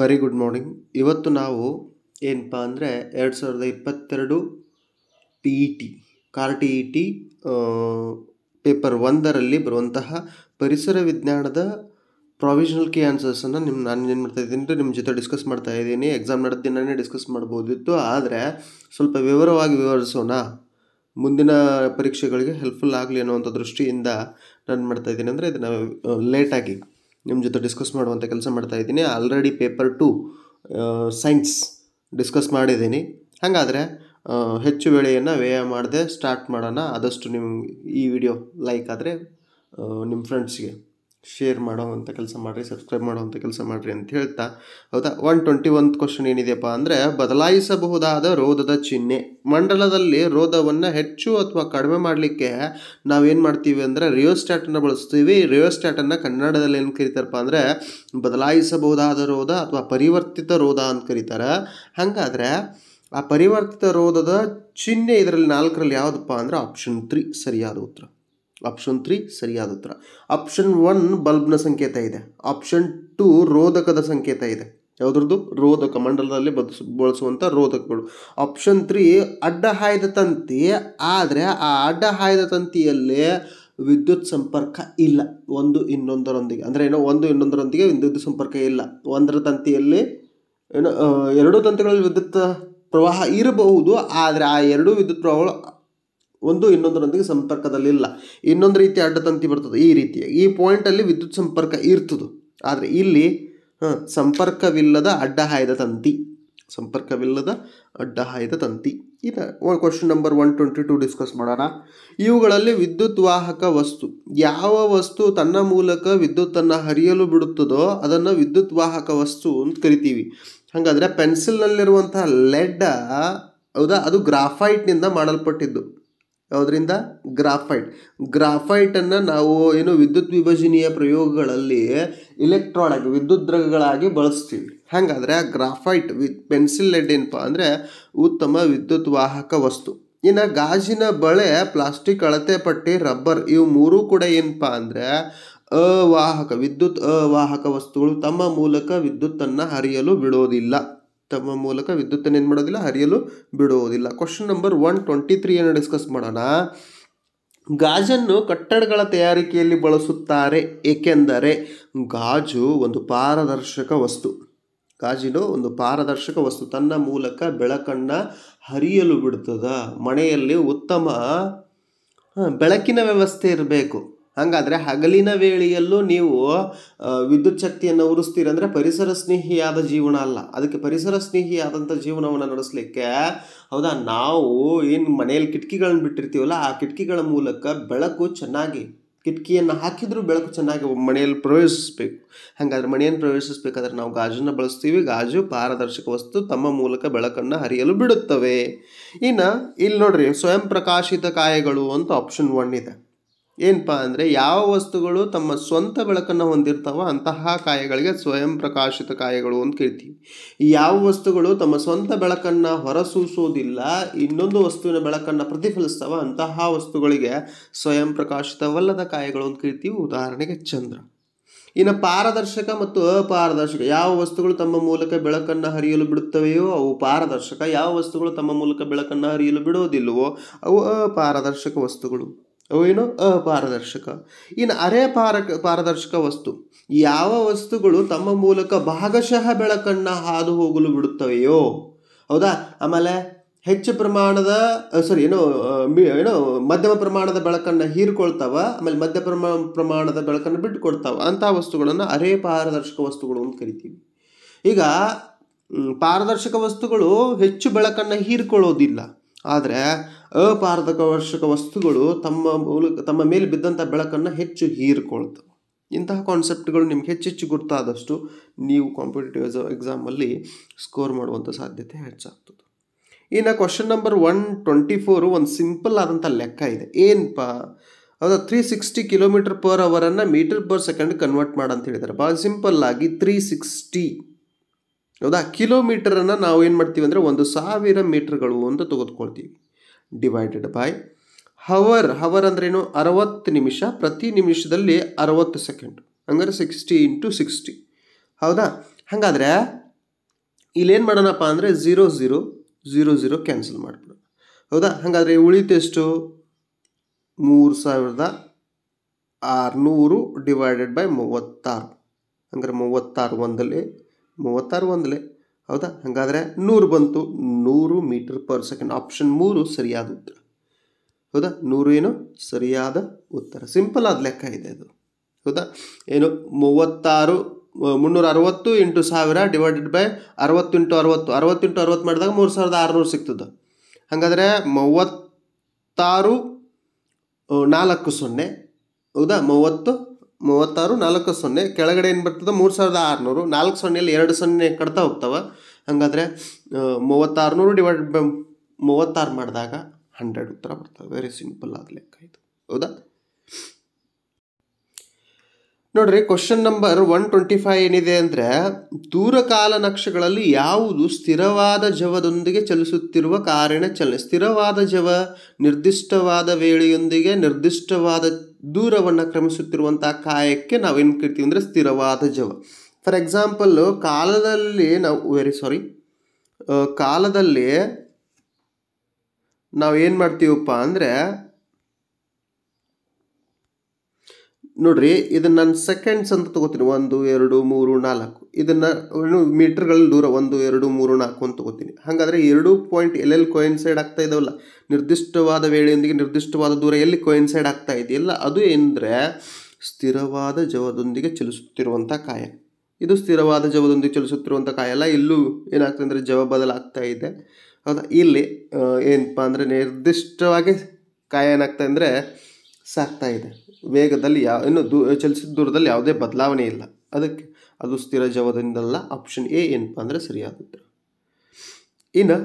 very good morning ಇವತ್ತು ನಾವು ಏನಪ್ಪ ಅಂದರೆ ಎರಡು ಸಾವಿರದ ಇಪ್ಪತ್ತೆರಡು ಪಿ ಇ ಟಿ ಕಾರ್ ಟಿ ಇ ಟಿ ಪೇಪರ್ ಒಂದರಲ್ಲಿ ಬರುವಂತಹ ಪರಿಸರ ವಿಜ್ಞಾನದ ಪ್ರಾವಿಷನಲ್ ಕೀ ಆನ್ಸರ್ಸನ್ನು ನಿಮ್ಮ ನಾನು ಏನು ಮಾಡ್ತಾ ಇದ್ದೀನಿ ನಿಮ್ಮ ಜೊತೆ ಡಿಸ್ಕಸ್ ಮಾಡ್ತಾ ಇದ್ದೀನಿ ಎಕ್ಸಾಮ್ ನಡೆದ ದಿನವೇ ಡಿಸ್ಕಸ್ ಮಾಡ್ಬೋದಿತ್ತು ಆದರೆ ಸ್ವಲ್ಪ ವಿವರವಾಗಿ ವಿವರಿಸೋಣ ಮುಂದಿನ ಪರೀಕ್ಷೆಗಳಿಗೆ ಹೆಲ್ಪ್ಫುಲ್ ಆಗಲಿ ಅನ್ನೋವಂಥ ದೃಷ್ಟಿಯಿಂದ ನಾನು ಮಾಡ್ತಾಯಿದ್ದೀನಿ ಅಂದರೆ ಇದನ್ನು ಲೇಟಾಗಿ ನಿಮ್ಮ ಜೊತೆ ಡಿಸ್ಕಸ್ ಮಾಡುವಂಥ ಕೆಲಸ ಮಾಡ್ತಾ ಇದ್ದೀನಿ already paper two science discuss ಮಾಡಿದ್ದೀನಿ ಹಾಗಾದರೆ ಹೆಚ್ಚು ವೇಳೆಯನ್ನು ವ್ಯಯ ಮಾಡದೆ ಸ್ಟಾರ್ಟ್ ಮಾಡೋಣ ಆದಷ್ಟು ನಿಮ್ಗೆ ಈ ವಿಡಿಯೋ ಲೈಕ್ ಆದರೆ ನಿಮ್ಮ ಫ್ರೆಂಡ್ಸ್ಗೆ ಶೇರ್ ಮಾಡೋವಂಥ ಕೆಲಸ ಮಾಡಿರಿ ಸಬ್ಸ್ಕ್ರೈಬ್ ಮಾಡೋವಂಥ ಕೆಲಸ ಮಾಡಿರಿ ಅಂತ ಹೇಳ್ತಾ ಹೌದಾ ಒನ್ ಟ್ವೆಂಟಿ ಒನ್ ಕ್ವಶನ್ ಏನಿದೆಯಪ್ಪ ಅಂದರೆ ಬದಲಾಯಿಸಬಹುದಾದ ರೋಧದ ಚಿಹ್ನೆ ಮಂಡಲದಲ್ಲಿ ರೋಧವನ್ನು ಹೆಚ್ಚು ಅಥವಾ ಕಡಿಮೆ ಮಾಡಲಿಕ್ಕೆ ನಾವೇನು ಮಾಡ್ತೀವಿ ಅಂದರೆ ರಿಯೋಸ್ಟ್ಯಾಟನ್ನು ಬಳಸ್ತೀವಿ ರಿಯೋಸ್ಟ್ಯಾಟನ್ನು ಕನ್ನಡದಲ್ಲಿ ಏನು ಕರೀತಾರಪ್ಪ ಅಂದರೆ ಬದಲಾಯಿಸಬಹುದಾದ ರೋಧ ಅಥವಾ ಪರಿವರ್ತಿತ ರೋಧ ಅಂತ ಕರೀತಾರೆ ಹಾಗಾದರೆ ಆ ಪರಿವರ್ತಿತ ರೋಧದ ಚಿಹ್ನೆ ಇದರಲ್ಲಿ ನಾಲ್ಕರಲ್ಲಿ ಯಾವುದಪ್ಪ ಅಂದರೆ ಆಪ್ಷನ್ ತ್ರೀ ಸರಿಯಾದ ಉತ್ತರ ಆಪ್ಷನ್ ತ್ರೀ ಸರಿಯಾದ ಉತ್ತರ ಆಪ್ಷನ್ ಒನ್ ಬಲ್ಬ್ನ ಸಂಕೇತ ಇದೆ ಆಪ್ಷನ್ ಟು ರೋಧಕದ ಸಂಕೇತ ಇದೆ ಯಾವುದ್ರದ್ದು ರೋಧಕ ಮಂಡಲದಲ್ಲಿ ಬದಸ್ ಬಳಸುವಂಥ ರೋಧಕಗಳು ಆಪ್ಷನ್ ತ್ರೀ ಅಡ್ಡಹಾಯ್ದ ತಂತಿ ಆದರೆ ಆ ಅಡ್ಡಹಾಯ್ದ ತಂತಿಯಲ್ಲಿ ವಿದ್ಯುತ್ ಸಂಪರ್ಕ ಇಲ್ಲ ಒಂದು ಇನ್ನೊಂದರೊಂದಿಗೆ ಅಂದರೆ ಏನೋ ಒಂದು ಇನ್ನೊಂದರೊಂದಿಗೆ ವಿದ್ಯುತ್ ಸಂಪರ್ಕ ಇಲ್ಲ ಒಂದರ ತಂತಿಯಲ್ಲಿ ಏನೋ ಎರಡು ತಂತಿಗಳಲ್ಲಿ ವಿದ್ಯುತ್ ಪ್ರವಾಹ ಇರಬಹುದು ಆದರೆ ಆ ಎರಡು ವಿದ್ಯುತ್ ಪ್ರವಾಹಗಳು ಒಂದು ಇನ್ನೊಂದರೊಂದಿಗೆ ಸಂಪರ್ಕದಲ್ಲಿಲ್ಲ ಇನ್ನೊಂದು ರೀತಿ ಅಡ್ಡತಂತಿ ಬರ್ತದೆ ಈ ರೀತಿಯಾಗಿ ಈ ಪಾಯಿಂಟಲ್ಲಿ ವಿದ್ಯುತ್ ಸಂಪರ್ಕ ಇರ್ತದೆ ಆದರೆ ಇಲ್ಲಿ ಸಂಪರ್ಕವಿಲ್ಲದ ಅಡ್ಡಹಾಯ್ದ ತಂತಿ ಸಂಪರ್ಕವಿಲ್ಲದ ಅಡ್ಡಹಾಯ್ದ ತಂತಿ ಇದು question number one twenty two discuss ಮಾಡೋಣ ಇವುಗಳಲ್ಲಿ ವಿದ್ಯುತ್ ವಾಹಕ ವಸ್ತು ಯಾವ ವಸ್ತು ತನ್ನ ಮೂಲಕ ವಿದ್ಯುತ್ತನ್ನು ಹರಿಯಲು ಬಿಡುತ್ತದೋ ಅದನ್ನು ವಿದ್ಯುತ್ ವಾಹಕ ವಸ್ತು ಅಂತ ಕರಿತೀವಿ ಹಾಗಾದರೆ ಪೆನ್ಸಿಲ್ನಲ್ಲಿರುವಂತಹ ಲೆಡ್ ಹೌದಾ ಅದು ಗ್ರಾಫೈಟ್ನಿಂದ ಮಾಡಲ್ಪಟ್ಟಿದ್ದು ಯಾವುದರಿಂದ ಗ್ರಾಫೈಟ್ ಗ್ರಾಫೈಟನ್ನು ನಾವು ಏನು ವಿದ್ಯುತ್ ವಿಭಜನೀಯ ಪ್ರಯೋಗಗಳಲ್ಲಿ ಇಲೆಕ್ಟ್ರಾನ್ ಆಗಿ ವಿದ್ಯುತ್ ದ್ರವಗಳಾಗಿ ಬಳಸ್ತೀವಿ ಹಾಗಾದರೆ ಆ ಗ್ರಾಫೈಟ್ ವಿತ್ ಪೆನ್ಸಿಲ್ ಲೆಡ್ ಏನಪ್ಪ ಅಂದರೆ ಉತ್ತಮ ವಿದ್ಯುತ್ ವಾಹಕ ವಸ್ತು ಇನ್ನು ಗಾಜಿನ ಬಳೆ ಪ್ಲಾಸ್ಟಿಕ್ ಅಳತೆ ಪಟ್ಟಿ ರಬ್ಬರ್ ಇವು ಮೂರೂ ಕೂಡ ಏನಪ್ಪ ಅಂದರೆ ಅವಾಹಕ ವಿದ್ಯುತ್ ಅವಾಹಕ ವಸ್ತುಗಳು ತಮ್ಮ ಮೂಲಕ ವಿದ್ಯುತ್ತನ್ನು ಹರಿಯಲು ಬಿಡೋದಿಲ್ಲ ತಮ್ಮ ಮೂಲಕ ವಿದ್ಯುತ್ತನ್ನು ಏನು ಮಾಡೋದಿಲ್ಲ ಹರಿಯಲು ಬಿಡುವುದಿಲ್ಲ ಕ್ವಶನ್ ನಂಬರ್ ಒನ್ ಟ್ವೆಂಟಿ ತ್ರೀಯನ್ನು ಡಿಸ್ಕಸ್ ಮಾಡೋಣ ಗಾಜನ್ನು ಕಟ್ಟಡಗಳ ತಯಾರಿಕೆಯಲ್ಲಿ ಬಳಸುತ್ತಾರೆ ಏಕೆಂದರೆ ಗಾಜು ಒಂದು ಪಾರದರ್ಶಕ ವಸ್ತು ಗಾಜಿನ ಒಂದು ಪಾರದರ್ಶಕ ವಸ್ತು ತನ್ನ ಮೂಲಕ ಬೆಳಕನ್ನು ಹರಿಯಲು ಬಿಡ್ತದ ಮನೆಯಲ್ಲಿ ಉತ್ತಮ ಬೆಳಕಿನ ವ್ಯವಸ್ಥೆ ಇರಬೇಕು ಹಾಗಾದರೆ ಹಗಲಿನ ವೇಳೆಯಲ್ಲೂ ನೀವು ವಿದ್ಯುತ್ ಶಕ್ತಿಯನ್ನು ಉರಿಸ್ತೀರಂದರೆ ಪರಿಸರ ಸ್ನೇಹಿಯಾದ ಜೀವನ ಅಲ್ಲ ಅದಕ್ಕೆ ಪರಿಸರ ಸ್ನೇಹಿಯಾದಂಥ ಜೀವನವನ್ನು ನಡೆಸಲಿಕ್ಕೆ ಹೌದಾ ನಾವು ಏನು ಮನೆಯಲ್ಲಿ ಕಿಟಕಿಗಳನ್ನು ಬಿಟ್ಟಿರ್ತೀವಲ್ಲ ಆ ಕಿಟಕಿಗಳ ಮೂಲಕ ಬೆಳಕು ಚೆನ್ನಾಗಿ ಕಿಟಕಿಯನ್ನು ಹಾಕಿದರೂ ಬೆಳಕು ಚೆನ್ನಾಗಿ ಮನೆಯಲ್ಲಿ ಪ್ರವೇಶಿಸಬೇಕು ಹಾಗಾದರೆ ಮನೆಯನ್ನು ಪ್ರವೇಶಿಸಬೇಕಾದ್ರೆ ನಾವು ಗಾಜನ್ನು ಬಳಸ್ತೀವಿ ಗಾಜು ಪಾರದರ್ಶಕ ವಸ್ತು ತಮ್ಮ ಮೂಲಕ ಬೆಳಕನ್ನು ಹರಿಯಲು ಬಿಡುತ್ತವೆ ಇನ್ನು ಇಲ್ಲಿ ನೋಡ್ರಿ ಸ್ವಯಂ ಪ್ರಕಾಶಿತ ಕಾಯಗಳು ಅಂತ ಆಪ್ಷನ್ ಒನ್ ಇದೆ ಏನಪ್ಪ ಅಂದರೆ ಯಾವ ವಸ್ತುಗಳು ತಮ್ಮ ಸ್ವಂತ ಬೆಳಕನ್ನು ಹೊಂದಿರ್ತಾವ ಅಂತಹ ಕಾಯಗಳಿಗೆ ಸ್ವಯಂ ಪ್ರಕಾಶಿತ ಕಾಯಗಳು ಅಂತ ಕೇಳ್ತೀವಿ ಯಾವ ವಸ್ತುಗಳು ತಮ್ಮ ಸ್ವಂತ ಬೆಳಕನ್ನು ಹೊರಸೂಸೋದಿಲ್ಲ ಇನ್ನೊಂದು ವಸ್ತುವಿನ ಬೆಳಕನ್ನು ಪ್ರತಿಫಲಿಸ್ತಾವ ಅಂತಹ ವಸ್ತುಗಳಿಗೆ ಸ್ವಯಂ ಪ್ರಕಾಶಿತವಲ್ಲದ ಕಾಯಗಳು ಅಂತ ಕೇಳ್ತೀವಿ ಉದಾಹರಣೆಗೆ ಚಂದ್ರ ಇನ್ನು ಪಾರದರ್ಶಕ ಮತ್ತು ಅಪಾರದರ್ಶಕ ಯಾವ ವಸ್ತುಗಳು ತಮ್ಮ ಮೂಲಕ ಬೆಳಕನ್ನು ಹರಿಯಲು ಬಿಡುತ್ತವೆಯೋ ಅವು ಪಾರದರ್ಶಕ ಯಾವ ವಸ್ತುಗಳು ತಮ್ಮ ಮೂಲಕ ಬೆಳಕನ್ನು ಹರಿಯಲು ಬಿಡೋದಿಲ್ವೋ ಅವು ಅಪಾರದರ್ಶಕ ವಸ್ತುಗಳು ಅವೇನು ಅಪಾರದರ್ಶಕ ಇನ್ನು ಅರೆ ಪಾರ ಪಾರದರ್ಶಕ ವಸ್ತು ಯಾವ ವಸ್ತುಗಳು ತಮ್ಮ ಮೂಲಕ ಭಾಗಶಃ ಬೆಳಕನ್ನು ಹಾದು ಹೋಗಲು ಬಿಡುತ್ತವೆಯೋ ಹೌದಾ ಆಮೇಲೆ ಹೆಚ್ಚು ಪ್ರಮಾಣದ ಸಾರಿ ಏನು ಏನು ಮಧ್ಯಮ ಪ್ರಮಾಣದ ಬೆಳಕನ್ನು ಹೀರ್ಕೊಳ್ತಾವ ಆಮೇಲೆ ಮಧ್ಯ ಪ್ರಮಾ ಪ್ರಮಾಣದ ಬೆಳಕನ್ನು ಬಿಟ್ಟುಕೊಡ್ತಾವ ಅಂಥ ವಸ್ತುಗಳನ್ನು ಅರೆ ಪಾರದರ್ಶಕ ವಸ್ತುಗಳು ಅಂತ ಕರಿತೀವಿ ಈಗ ಪಾರದರ್ಶಕ ವಸ್ತುಗಳು ಹೆಚ್ಚು ಬೆಳಕನ್ನು ಹೀರ್ಕೊಳ್ಳೋದಿಲ್ಲ ಆದರೆ ವರ್ಷಕ ವಸ್ತುಗಳು ತಮ್ಮ ಮೂಲಕ ತಮ್ಮ ಮೇಲೆ ಬಿದ್ದಂಥ ಬೆಳಕನ್ನು ಹೆಚ್ಚು ಹೀರಿಕೊಳ್ತವೆ ಇಂತಹ ಕಾನ್ಸೆಪ್ಟ್ಗಳು ನಿಮ್ಗೆ ಹೆಚ್ಚೆಚ್ಚು ಗೊತ್ತಾದಷ್ಟು ನೀವು ಕಾಂಪಿಟೇಟಿವ್ ಎಸ್ ಎಕ್ಸಾಮಲ್ಲಿ ಸ್ಕೋರ್ ಮಾಡುವಂಥ ಸಾಧ್ಯತೆ ಹೆಚ್ಚಾಗ್ತದೆ ಇನ್ನು question number one twenty four ಒಂದು ಸಿಂಪಲ್ ಆದಂಥ ಲೆಕ್ಕ ಇದೆ ಏನಪ್ಪ ಅದು ತ್ರೀ ಸಿಕ್ಸ್ಟಿ ಕಿಲೋಮೀಟರ್ ಪರ್ ಅವರನ್ನು ಮೀಟರ್ ಪರ್ ಸೆಕೆಂಡ್ ಕನ್ವರ್ಟ್ ಮಾಡಂತ ಹೇಳಿದ್ದಾರೆ ಭಾಳ ಸಿಂಪಲ್ ಆಗಿ ತ್ರೀ ಸಿಕ್ಸ್ಟಿ ಹೌದಾ ಕಿಲೋಮೀಟರನ್ನು ನಾವು ಏನು ಮಾಡ್ತೀವಿ ಅಂದರೆ ಒಂದು ಸಾವಿರ ಮೀಟರ್ಗಳು ಅಂತ ತೆಗೆದುಕೊಳ್ತೀವಿ ಡಿವೈಡೆಡ್ ಬೈ ಹವರ್ ಹವರ್ ಅಂದ್ರೇನು ಅರವತ್ತು ನಿಮಿಷ ಪ್ರತಿ ನಿಮಿಷದಲ್ಲಿ ಅರವತ್ತು ಸೆಕೆಂಡ್ ಹಂಗಾರೆ ಸಿಕ್ಸ್ಟಿ ಇಂಟು ಸಿಕ್ಸ್ಟಿ ಹೌದಾ ಹಾಗಾದರೆ ಇಲ್ಲೇನು ಮಾಡೋಣಪ್ಪ ಅಂದರೆ zero zero zero zero cancel ಮಾಡಿಬಿಡೋಣ ಹೌದಾ ಹಾಗಾದರೆ ಉಳಿತೆಷ್ಟು ಮೂರು ಸಾವಿರದ ಆರುನೂರು ಡಿವೈಡೆಡ್ ಬೈ ಮೂವತ್ತಾರು ಅಂದರೆ ಮೂವತ್ತಾರು ಒಂದಲ್ಲಿ ಮೂವತ್ತಾರು ಒಂದಲೇ ಹೌದಾ ಹಾಗಾದರೆ ನೂರು ಬಂತು ನೂರು ಮೀಟರ್ ಪರ್ ಸೆಕೆಂಡ್ ಆಪ್ಷನ್ ಮೂರು ಸರಿಯಾದ ಉತ್ತರ ಹೌದಾ ನೂರು ಏನು ಸರಿಯಾದ ಉತ್ತರ ಸಿಂಪಲ್ ಆದ ಲೆಕ್ಕ ಇದೆ ಅದು ಹೌದಾ ಏನು ಮೂವತ್ತಾರು ಮುನ್ನೂರ ಅರವತ್ತು ಇಂಟು ಸಾವಿರ ಡಿವೈಡೆಡ್ ಬೈ ಅರವತ್ತು ಇಂಟು ಅರವತ್ತು ಅರವತ್ತು ಇಂಟು ಅರವತ್ತು ಮಾಡಿದಾಗ ಮೂರು ಸಾವಿರದ ಆರುನೂರು ಸಿಗ್ತದೆ ಹಾಗಾದರೆ ಮೂವತ್ತಾರು ನಾಲ್ಕು ಸೊನ್ನೆ ಹೌದಾ ಮೂವತ್ತು ಮೂವತ್ತಾರು ನಾಲ್ಕು ಸೊನ್ನೆ ಕೆಳಗಡೆ ಏನು ಬರ್ತದೆ ಮೂರು ಸಾವಿರದ ಆರುನೂರು ನಾಲ್ಕು ಸೊನ್ನೆಯಲ್ಲಿ ಎರಡು ಸೊನ್ನೆ ಕಟ್ತಾ ಹೋಗ್ತಾವೆ ಹಾಗಾದರೆ ಮೂವತ್ತಾರುನೂರು ಡಿವೈಡ್ ಬೈ ಮೂವತ್ತಾರು ಮಾಡಿದಾಗ ಹಂಡ್ರೆಡ್ ಉತ್ತರ ಬರ್ತವೆ ವೆರಿ ಸಿಂಪಲ್ ಆದ ಲೆಕ್ಕ ಇದು ಹೌದಾ ನೋಡ್ರಿ question number one twenty five ಏನಿದೆ ಅಂದರೆ ದೂರಕಾಲ ನಕ್ಷೆಗಳಲ್ಲಿ ಯಾವುದು ಸ್ಥಿರವಾದ ಜವದೊಂದಿಗೆ ಚಲಿಸುತ್ತಿರುವ ಕಾರಣ ಚಲನೆ ಸ್ಥಿರವಾದ ಜವ ನಿರ್ದಿಷ್ಟವಾದ ವೇಳೆಯೊಂದಿಗೆ ನಿರ್ದಿಷ್ಟವಾದ ದೂರವನ್ನು ಕ್ರಮಿಸುತ್ತಿರುವಂಥ ಕಾಯಕ್ಕೆ ನಾವೇನು ಕರಿತೀವಿ ಅಂದರೆ ಸ್ಥಿರವಾದ ಜವ ಫಾರ್ ಎಕ್ಸಾಂಪಲ್ಲು ಕಾಲದಲ್ಲಿ ನಾವು ವೆರಿ ಸಾರಿ ಕಾಲದಲ್ಲಿ ನಾವು ಏನು ಮಾಡ್ತೀವಪ್ಪ ಅಂದರೆ ನೋಡ್ರಿ ಇದನ್ನು ನಾನು ಸೆಕೆಂಡ್ಸ್ ಅಂತ ತಗೋತೀನಿ ಒಂದು ಎರಡು ಮೂರು ನಾಲ್ಕು ಇದನ್ನು ಮೀಟ್ರ್ಗಳಲ್ಲಿ ದೂರ ಒಂದು ಎರಡು ಮೂರು ನಾಲ್ಕು ಅಂತ ತಗೋತೀನಿ ಹಾಗಾದರೆ ಎರಡು ಪಾಯಿಂಟ್ ಎಲ್ಲೆಲ್ಲಿ ಕೊಯಿನ್ಸೈಡ್ ಆಗ್ತಾ ಇದಾವಲ್ಲ ನಿರ್ದಿಷ್ಟವಾದ ವೇಳೆಯೊಂದಿಗೆ ನಿರ್ದಿಷ್ಟವಾದ ದೂರ ಎಲ್ಲಿ ಕೊಯಿನ್ಸೈಡ್ ಆಗ್ತಾ ಇದೆಯಲ್ಲ ಅದು ಎಂದರೆ ಸ್ಥಿರವಾದ ಜವದೊಂದಿಗೆ ಚಲಿಸುತ್ತಿರುವಂಥ ಕಾಯ ಇದು ಸ್ಥಿರವಾದ ಜವದೊಂದಿಗೆ ಚಲಿಸುತ್ತಿರುವಂಥ ಕಾಯ ಅಲ್ಲ ಇಲ್ಲೂ ಏನಾಗ್ತದೆ ಅಂದರೆ ಜವ ಬದಲಾಗ್ತಾ ಇದೆ ಹೌದಾ ಇಲ್ಲಿ ಏನಪ್ಪ ಅಂದರೆ ನಿರ್ದಿಷ್ಟವಾಗಿ ಕಾಯ ಏನಾಗ್ತಾ ಅಂದರೆ ಸಾಕ್ತಾ ಇದೆ ವೇಗದಲ್ಲಿ ಯಾ ಇನ್ನು ದೂ ಚಲಿಸಿದ ದೂರದಲ್ಲಿ ಯಾವುದೇ ಬದಲಾವಣೆ ಇಲ್ಲ ಅದಕ್ಕೆ ಅದು ಸ್ಥಿರ ಜವದಿಂದಲ್ಲ ಆಪ್ಷನ್ ಎ ಏನಪ್ಪ ಅಂದರೆ ಸರಿಯಾದ ಉತ್ತರ ಇನ್ನು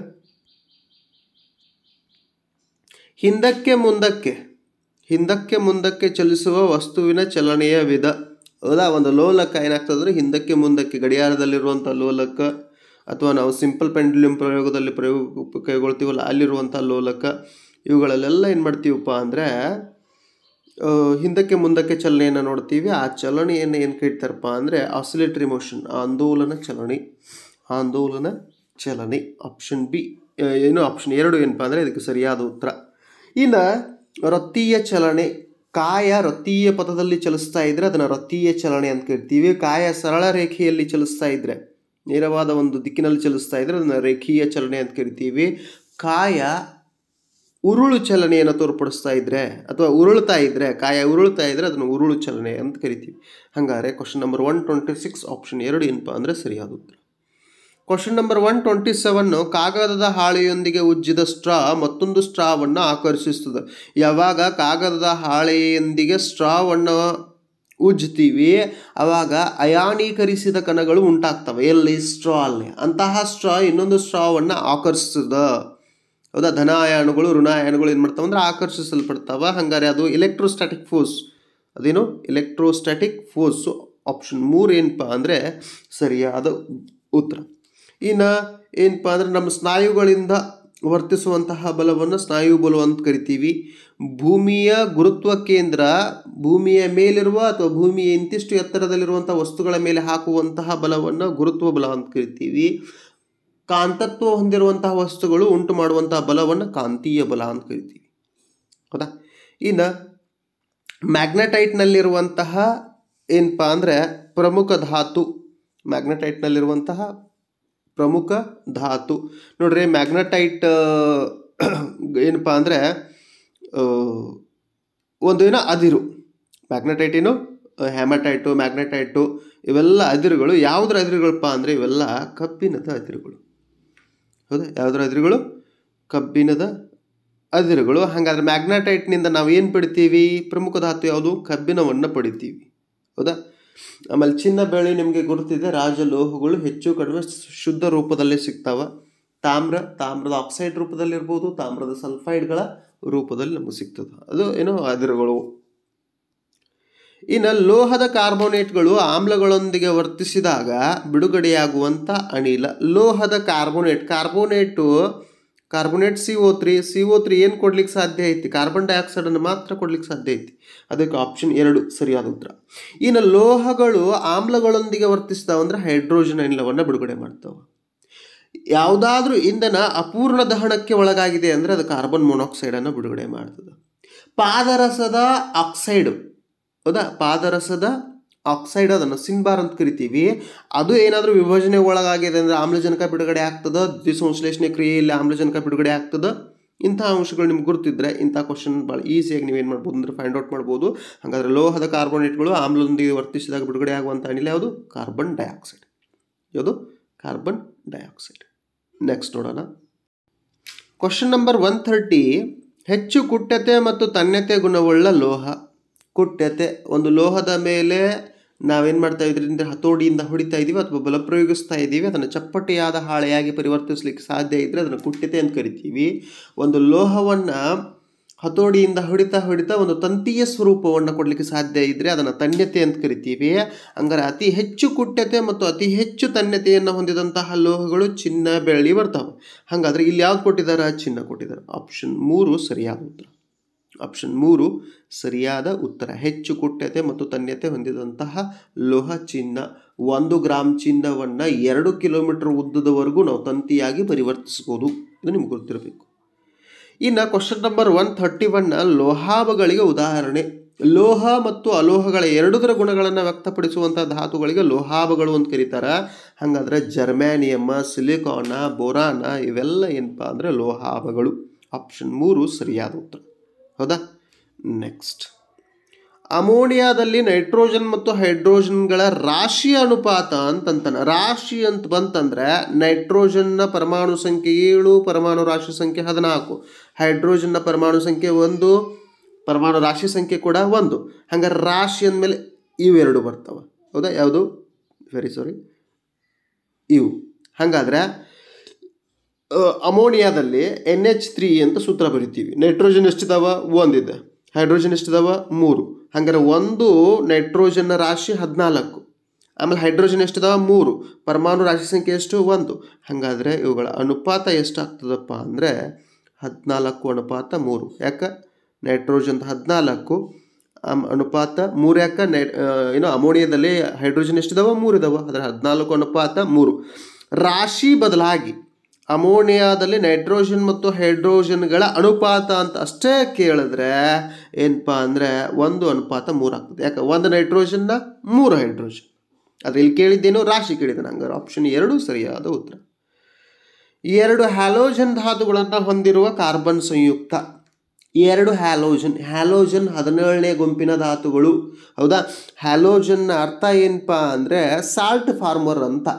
ಹಿಂದಕ್ಕೆ ಮುಂದಕ್ಕೆ ಹಿಂದಕ್ಕೆ ಮುಂದಕ್ಕೆ ಚಲಿಸುವ ವಸ್ತುವಿನ ಚಲನೆಯ ವಿಧ ಅದ ಒಂದು ಲೋಲಕ ಏನಾಗ್ತದೆ ಹಿಂದಕ್ಕೆ ಮುಂದಕ್ಕೆ ಗಡಿಯಾರದಲ್ಲಿರುವಂಥ ಲೋಲಕ ಅಥವಾ ನಾವು ಸಿಂಪಲ್ ಪೆಂಡ್ಯುಲಮ್ ಪ್ರಯೋಗದಲ್ಲಿ ಪ್ರಯೋಗ ಕೈಗೊಳ್ತೀವಲ್ಲ ಅಲ್ಲಿರುವಂಥ ಲೋಲಕ ಇವುಗಳಲ್ಲೆಲ್ಲ ಏನು ಮಾಡ್ತೀವಪ್ಪ ಅಂದರೆ ಹಿಂದಕ್ಕೆ ಮುಂದಕ್ಕೆ ಚಲನೆಯನ್ನು ನೋಡ್ತೀವಿ ಆ ಚಲನೆಯನ್ನು ಏನು ಕೇಳ್ತಾರಪ್ಪ ಅಂದರೆ ಆಸಿಲೇಟ್ರಿ ಮೋಷನ್ ಆಂದೋಲನ ಚಲನೆ ಆಂದೋಲನ ಚಲನೆ ಆಪ್ಷನ್ ಬಿ ಏನು ಆಪ್ಷನ್ ಎರಡು ಏನಪ್ಪ ಅಂದರೆ ಇದಕ್ಕೆ ಸರಿಯಾದ ಉತ್ತರ ಇನ್ನು ರತ್ತೀಯ ಚಲನೆ ಕಾಯ ರತ್ತೀಯ ಪಥದಲ್ಲಿ ಚಲಿಸ್ತಾ ಇದ್ದರೆ ಅದನ್ನು ರತ್ತೀಯ ಚಲನೆ ಅಂತ ಕರಿತೀವಿ ಕಾಯ ಸರಳ ರೇಖೆಯಲ್ಲಿ ಚಲಿಸ್ತಾ ಇದ್ದರೆ ನೇರವಾದ ಒಂದು ದಿಕ್ಕಿನಲ್ಲಿ ಚಲಿಸ್ತಾ ಇದ್ದರೆ ಅದನ್ನು ರೇಖೀಯ ಚಲನೆ ಅಂತ ಕರಿತೀವಿ ಕಾಯ ಉರುಳು ಚಲನೆಯನ್ನು ತೋರ್ಪಡಿಸ್ತಾ ಇದ್ದರೆ ಅಥವಾ ಉರುಳ್ತಾ ಇದ್ದರೆ ಕಾಯ ಉರುಳ್ತಾ ಇದ್ದರೆ ಅದನ್ನು ಉರುಳು ಚಲನೆ ಅಂತ ಕರಿತೀವಿ ಹಾಗಾದರೆ question number one twenty six option ಎರಡು ಏನಪ್ಪ ಅಂದರೆ ಸರಿಯಾದ ಉತ್ತರ ಕ್ವಶನ್ ನಂಬರ್ ಒನ್ ಟ್ವೆಂಟಿ ಸೆವೆನ್ನು ಕಾಗದದ ಹಾಳೆಯೊಂದಿಗೆ ಉಜ್ಜಿದ ಸ್ಟ್ರಾ ಮತ್ತೊಂದು ಸ್ಟ್ರಾವನ್ನು ಆಕರ್ಷಿಸ್ತದೆ ಯಾವಾಗ ಕಾಗದದ ಹಾಳೆಯೊಂದಿಗೆ ಸ್ಟ್ರಾವನ್ನು ಉಜ್ತೀವಿ ಆವಾಗ ಅಯಾನೀಕರಿಸಿದ ಕಣಗಳು ಉಂಟಾಗ್ತವೆ ಎಲ್ಲಿ ಸ್ಟ್ರಾ ಅಲ್ಲಿ ಅಂತಹ ಸ್ಟ್ರಾ ಇನ್ನೊಂದು ಸ್ಟ್ರಾವನ್ನು ಆಕರ್ಷಿಸ್ತದೆ ಹೌದಾ ಧನ ಅಯಾಣುಗಳು ಏನು ಮಾಡ್ತಾವೆ ಅಂದ್ರೆ ಆಕರ್ಷಿಸಲ್ಪಡ್ತಾವೆ ಹಂಗಾರೆ ಅದು ಎಲೆಕ್ಟ್ರೋಸ್ಟಾಟಿಕ್ ಫೋರ್ಸ್ ಅದೇನು ಎಲೆಕ್ಟ್ರೋಸ್ಟಾಟಿಕ್ ಫೋರ್ಸು ಆಪ್ಷನ್ ಮೂರು ಏನಪ್ಪ ಅಂದರೆ ಸರಿಯಾದ ಉತ್ತರ ಇನ್ನು ಏನಪ್ಪ ಅಂದರೆ ನಮ್ಮ ಸ್ನಾಯುಗಳಿಂದ ವರ್ತಿಸುವಂತಹ ಬಲವನ್ನು ಸ್ನಾಯು ಬಲ ಅಂತ ಕರಿತೀವಿ ಭೂಮಿಯ ಗುರುತ್ವ ಕೇಂದ್ರ ಭೂಮಿಯ ಮೇಲಿರುವ ಅಥವಾ ಭೂಮಿಯ ಇಂತಿಷ್ಟು ಎತ್ತರದಲ್ಲಿರುವಂಥ ವಸ್ತುಗಳ ಮೇಲೆ ಹಾಕುವಂತಹ ಬಲವನ್ನು ಗುರುತ್ವ ಬಲ ಅಂತ ಕರಿತೀವಿ ಕಾಂತತ್ವ ಹೊಂದಿರುವಂತಹ ವಸ್ತುಗಳು ಉಂಟು ಮಾಡುವಂತಹ ಬಲವನ್ನು ಕಾಂತೀಯ ಬಲ ಅಂತ ಕರಿತೀವಿ ಹೌದಾ ಇನ್ನು ಮ್ಯಾಗ್ನೆಟೈಟ್ನಲ್ಲಿರುವಂತಹ ಏನಪ್ಪ ಅಂದರೆ ಪ್ರಮುಖ ಧಾತು ಮ್ಯಾಗ್ನೆಟೈಟ್ನಲ್ಲಿರುವಂತಹ ಪ್ರಮುಖ ಧಾತು ನೋಡ್ರಿ ಮ್ಯಾಗ್ನೆಟೈಟ್ ಏನಪ್ಪ ಅಂದರೆ ಒಂದು ಏನೋ ಅದಿರು ಮ್ಯಾಗ್ನೆಟೈಟ್ ಹ್ಯಾಮಟೈಟು ಮ್ಯಾಗ್ನೆಟೈಟು ಇವೆಲ್ಲ ಅದಿರುಗಳು ಯಾವುದ್ರ ಅದಿರುಗಳಪ್ಪ ಅಂದರೆ ಇವೆಲ್ಲ ಕಬ್ಬಿಣದ ಅದಿರುಗಳು ಹೌದಾ ಯಾವುದ್ರ ಅದಿರುಗಳು ಕಬ್ಬಿಣದ ಅದಿರುಗಳು ಹಾಗಾದ್ರೆ ಮ್ಯಾಗ್ನಟೈಟ್ನಿಂದ ನಾವು ಏನು ಪಡಿತೀವಿ ಪ್ರಮುಖ ಧಾತು ಯಾವುದು ಕಬ್ಬಿಣವನ್ನು ಪಡಿತೀವಿ ಹೌದಾ ಆಮೇಲೆ ಚಿನ್ನ ಬೆಳೆ ನಿಮಗೆ ಗೊತ್ತಿದೆ ರಾಜಲೋಹಗಳು ಹೆಚ್ಚು ಕಡಿಮೆ ಶುದ್ಧ ರೂಪದಲ್ಲಿ ಸಿಗ್ತಾವೆ ತಾಮ್ರ ತಾಮ್ರದ ಆಕ್ಸೈಡ್ ರೂಪದಲ್ಲಿರ್ಬೋದು ತಾಮ್ರದ ಸಲ್ಫೈಡ್ಗಳ ರೂಪದಲ್ಲಿ ನಮಗೆ ಸಿಗ್ತದೆ ಅದು ಏನೋ ಅದಿರುಗಳು ಇನ್ನು ಲೋಹದ ಕಾರ್ಬೋನೇಟ್ಗಳು ಆಮ್ಲಗಳೊಂದಿಗೆ ವರ್ತಿಸಿದಾಗ ಬಿಡುಗಡೆಯಾಗುವಂಥ ಅನಿಲ ಲೋಹದ carbonate carbonate carbonate C O three C O three ಏನು ಕೊಡ್ಲಿಕ್ಕೆ ಸಾಧ್ಯ ಐತಿ ಕಾರ್ಬನ್ ಡೈಆಕ್ಸೈಡನ್ನು ಮಾತ್ರ ಕೊಡ್ಲಿಕ್ಕೆ ಸಾಧ್ಯ ಐತಿ ಅದಕ್ಕೆ ಆಪ್ಷನ್ ಎರಡು ಸರಿಯಾದ ಉತ್ತರ ಇನ್ನು ಲೋಹಗಳು ಆಮ್ಲಗಳೊಂದಿಗೆ ವರ್ತಿಸ್ತಾವ ಅಂದರೆ ಹೈಡ್ರೋಜನ್ ಅನಿಲವನ್ನು ಬಿಡುಗಡೆ ಮಾಡ್ತಾವೆ ಯಾವುದಾದ್ರೂ ಇಂಧನ ಅಪೂರ್ಣ ದಹನಕ್ಕೆ ಒಳಗಾಗಿದೆ ಅಂದರೆ ಅದು ಕಾರ್ಬನ್ ಮೊನಾಕ್ಸೈಡನ್ನು ಬಿಡುಗಡೆ ಮಾಡ್ತದೆ ಪಾದರಸದ ಆಕ್ಸೈಡು ಹೌದಾ ಪಾದರಸದ ಆಕ್ಸೈಡ್ ಅದನ್ನು ಸಿನ್ಬಾರ್ ಅಂತ ಕರಿತೀವಿ ಅದು ಏನಾದರೂ ವಿಭಜನೆ ಒಳಗಾಗಿದೆ ಅಂದರೆ ಆಮ್ಲಜನಕ ಬಿಡುಗಡೆ ಆಗ್ತದ ದ್ವಿಸಂಶ್ಲೇಷಣೆ ಕ್ರಿಯೆಯಲ್ಲಿ ಆಮ್ಲಜನಕ ಬಿಡುಗಡೆ ಆಗ್ತದ ಇಂಥ ಅಂಶಗಳು ನಿಮ್ಗೆ ಗೊತ್ತಿದ್ರೆ ಇಂಥ ಕ್ವಶನ್ ಭಾಳ ಈಸಿಯಾಗಿ ನೀವು ಏನು ಮಾಡ್ಬೋದು ಅಂದರೆ ಫೈಂಡ್ ಔಟ್ ಮಾಡ್ಬೋದು ಹಾಗಾದರೆ ಲೋಹದ ಕಾರ್ಬೋನೇಟ್ಗಳು ಆಮ್ಲದೊಂದಿಗೆ ವರ್ತಿಸಿದಾಗ ಬಿಡುಗಡೆ ಆಗುವಂಥ ಅನಿಲ ಯಾವುದು ಕಾರ್ಬನ್ ಡೈಆಕ್ಸೈಡ್ ಯಾವುದು ಕಾರ್ಬನ್ ಡೈಆಕ್ಸೈಡ್ ನೆಕ್ಸ್ಟ್ ನೋಡೋಣ ಕ್ವಶನ್ ನಂಬರ್ ಒನ್ ಥರ್ಟಿ ಹೆಚ್ಚು ಕುಟ್ಟತೆ ಮತ್ತು ತನ್ನತೆ ಗುಣವುಳ್ಳ ಲೋಹ ಕುಟ್ಯತೆ ಒಂದು ಲೋಹದ ಮೇಲೆ ನಾವೇನು ಮಾಡ್ತಾ ಅಂದ್ರೆ ಹತೋಡಿಯಿಂದ ಹೊಡಿತಾ ಇದ್ದೀವಿ ಅಥವಾ ಬಲ ಪ್ರಯೋಗಿಸ್ತಾ ಇದ್ದೀವಿ ಅದನ್ನು ಚಪ್ಪಟೆಯಾದ ಹಾಳೆಯಾಗಿ ಪರಿವರ್ತಿಸ್ಲಿಕ್ಕೆ ಸಾಧ್ಯ ಇದ್ದರೆ ಅದನ್ನು ಕುಟ್ಯತೆ ಅಂತ ಕರಿತೀವಿ ಒಂದು ಲೋಹವನ್ನು ಹತೋಡಿಯಿಂದ ಹೊಡಿತಾ ಹೊಡಿತಾ ಒಂದು ತಂತಿಯ ಸ್ವರೂಪವನ್ನು ಕೊಡಲಿಕ್ಕೆ ಸಾಧ್ಯ ಇದ್ದರೆ ಅದನ್ನು ತನ್ಯತೆ ಅಂತ ಕರಿತೀವಿ ಹಂಗಾರೆ ಅತಿ ಹೆಚ್ಚು ಕುಟ್ಯತೆ ಮತ್ತು ಅತಿ ಹೆಚ್ಚು ತನ್ಯತೆಯನ್ನು ಹೊಂದಿದಂತಹ ಲೋಹಗಳು ಚಿನ್ನ ಬೆಳ್ಳಿ ಬರ್ತಾವೆ ಹಾಗಾದರೆ ಇಲ್ಲಿ ಯಾವ್ದು ಕೊಟ್ಟಿದ್ದಾರೆ ಚಿನ್ನ ಕೊಟ್ಟಿದ್ದಾರೆ ಆಪ್ಷನ್ ಮೂರು ಸರಿಯಾದ ಉತ್ತರ ಆಪ್ಷನ್ ಮೂರು ಸರಿಯಾದ ಉತ್ತರ ಹೆಚ್ಚು ಕುಟ್ಯತೆ ಮತ್ತು ತನ್ಯತೆ ಹೊಂದಿದಂತಹ ಲೋಹ ಚಿನ್ನ ಒಂದು ಗ್ರಾಮ್ ಚಿನ್ನವನ್ನು ಎರಡು ಕಿಲೋಮೀಟರ್ ಉದ್ದದವರೆಗೂ ನಾವು ತಂತಿಯಾಗಿ ಪರಿವರ್ತಿಸ್ಬೋದು ಇದು ನಿಮ್ಗೆ ಗೊತ್ತಿರಬೇಕು ಇನ್ನು ಕ್ವಶನ್ ನಂಬರ್ ಒನ್ ಥರ್ಟಿ ಒನ್ನ ಲೋಹಾವಗಳಿಗೆ ಉದಾಹರಣೆ ಲೋಹ ಮತ್ತು ಅಲೋಹಗಳ ಎರಡುದರ ಗುಣಗಳನ್ನು ವ್ಯಕ್ತಪಡಿಸುವಂಥ ಧಾತುಗಳಿಗೆ ಲೋಹಾಬಗಳು ಅಂತ ಕರೀತಾರೆ ಹಾಗಾದ್ರೆ ಜರ್ಮ್ಯಾನಿಯಮ್ಮ ಸಿಲಿಕಾನ ಬೋರಾನ ಇವೆಲ್ಲ ಏನಪ್ಪ ಅಂದರೆ ಲೋಹಾಬಗಳು ಆಪ್ಷನ್ ಮೂರು ಸರಿಯಾದ ಉತ್ತರ ಹೌದಾ ನೆಕ್ಸ್ಟ್ ಅಮೋನಿಯಾದಲ್ಲಿ ನೈಟ್ರೋಜನ್ ಮತ್ತು ಹೈಡ್ರೋಜನ್ಗಳ ರಾಶಿ ಅನುಪಾತ ಅಂತಂತಾನೆ ರಾಶಿ ಅಂತ ಬಂತಂದ್ರೆ ನೈಟ್ರೋಜನ್ನ ಪರಮಾಣು ಸಂಖ್ಯೆ ಏಳು ಪರಮಾಣು ರಾಶಿ ಸಂಖ್ಯೆ ಹದಿನಾಲ್ಕು ಹೈಡ್ರೋಜನ್ನ ಪರಮಾಣು ಸಂಖ್ಯೆ ಒಂದು ಪರಮಾಣು ರಾಶಿ ಸಂಖ್ಯೆ ಕೂಡ ಒಂದು ಹಂಗಾರೆ ರಾಶಿ ಅಂದಮೇಲೆ ಇವೆರಡು ಬರ್ತವೆ ಹೌದಾ ಯಾವುದು ವೆರಿ ಸಾರಿ ಇವು ಹಾಗಾದರೆ ಅಮೋನಿಯಾದಲ್ಲಿ ಎನ್ ಎಚ್ ತ್ರೀ ಅಂತ ಸೂತ್ರ ಬರಿತೀವಿ ನೈಟ್ರೋಜನ್ ಎಷ್ಟಿದಾವ ಒಂದಿದೆ ಹೈಡ್ರೋಜನ್ ಎಷ್ಟಿದಾವ ಮೂರು ಹಂಗಾರೆ ಒಂದು ನೈಟ್ರೋಜನ್ನ ರಾಶಿ ಹದಿನಾಲ್ಕು ಆಮೇಲೆ ಹೈಡ್ರೋಜನ್ ಎಷ್ಟಿದಾವ ಮೂರು ಪರಮಾಣು ರಾಶಿ ಸಂಖ್ಯೆ ಎಷ್ಟು ಒಂದು ಹಾಗಾದರೆ ಇವುಗಳ ಅನುಪಾತ ಎಷ್ಟಾಗ್ತದಪ್ಪ ಅಂದರೆ ಹದಿನಾಲ್ಕು ಅನುಪಾತ ಮೂರು ಯಾಕೆ ನೈಟ್ರೋಜನ್ ಹದಿನಾಲ್ಕು ಅನುಪಾತ ಮೂರು ಯಾಕೆ ನೈ ಏನು ಅಮೋನಿಯಾದಲ್ಲಿ ಹೈಡ್ರೋಜನ್ ಎಷ್ಟಿದಾವ ಮೂರು ಇದಾವ ಅದರ ಹದಿನಾಲ್ಕು ಅನುಪಾತ ಮೂರು ರಾಶಿ ಬದಲಾಗಿ ಅಮೋನಿಯಾದಲ್ಲಿ ನೈಟ್ರೋಜನ್ ಮತ್ತು ಹೈಡ್ರೋಜನ್ಗಳ ಅನುಪಾತ ಅಂತ ಅಷ್ಟೇ ಕೇಳಿದ್ರೆ ಏನಪ್ಪ ಅಂದರೆ ಒಂದು ಅನುಪಾತ ಮೂರು ಆಗ್ತದೆ ಯಾಕೆ ಒಂದು ನೈಟ್ರೋಜನ್ನ ಮೂರು ಹೈಡ್ರೋಜನ್ ಆದರೆ ಇಲ್ಲಿ ಕೇಳಿದ್ದೇನೋ ರಾಶಿ ಕೇಳಿದೆ ನಂಗಾರ ಆಪ್ಷನ್ ಎರಡು ಸರಿಯಾದ ಉತ್ತರ ಎರಡು ಹ್ಯಾಲೋಜನ್ ಧಾತುಗಳನ್ನು ಹೊಂದಿರುವ ಕಾರ್ಬನ್ ಸಂಯುಕ್ತ ಎರಡು ಹ್ಯಾಲೋಜನ್ ಹ್ಯಾಲೋಜನ್ ಹದಿನೇಳನೇ ಗುಂಪಿನ ಧಾತುಗಳು ಹೌದಾ ಹ್ಯಾಲೋಜನ್ನ ಅರ್ಥ ಏನಪ್ಪ ಅಂದರೆ ಸಾಲ್ಟ್ ಫಾರ್ಮರ್ ಅಂತ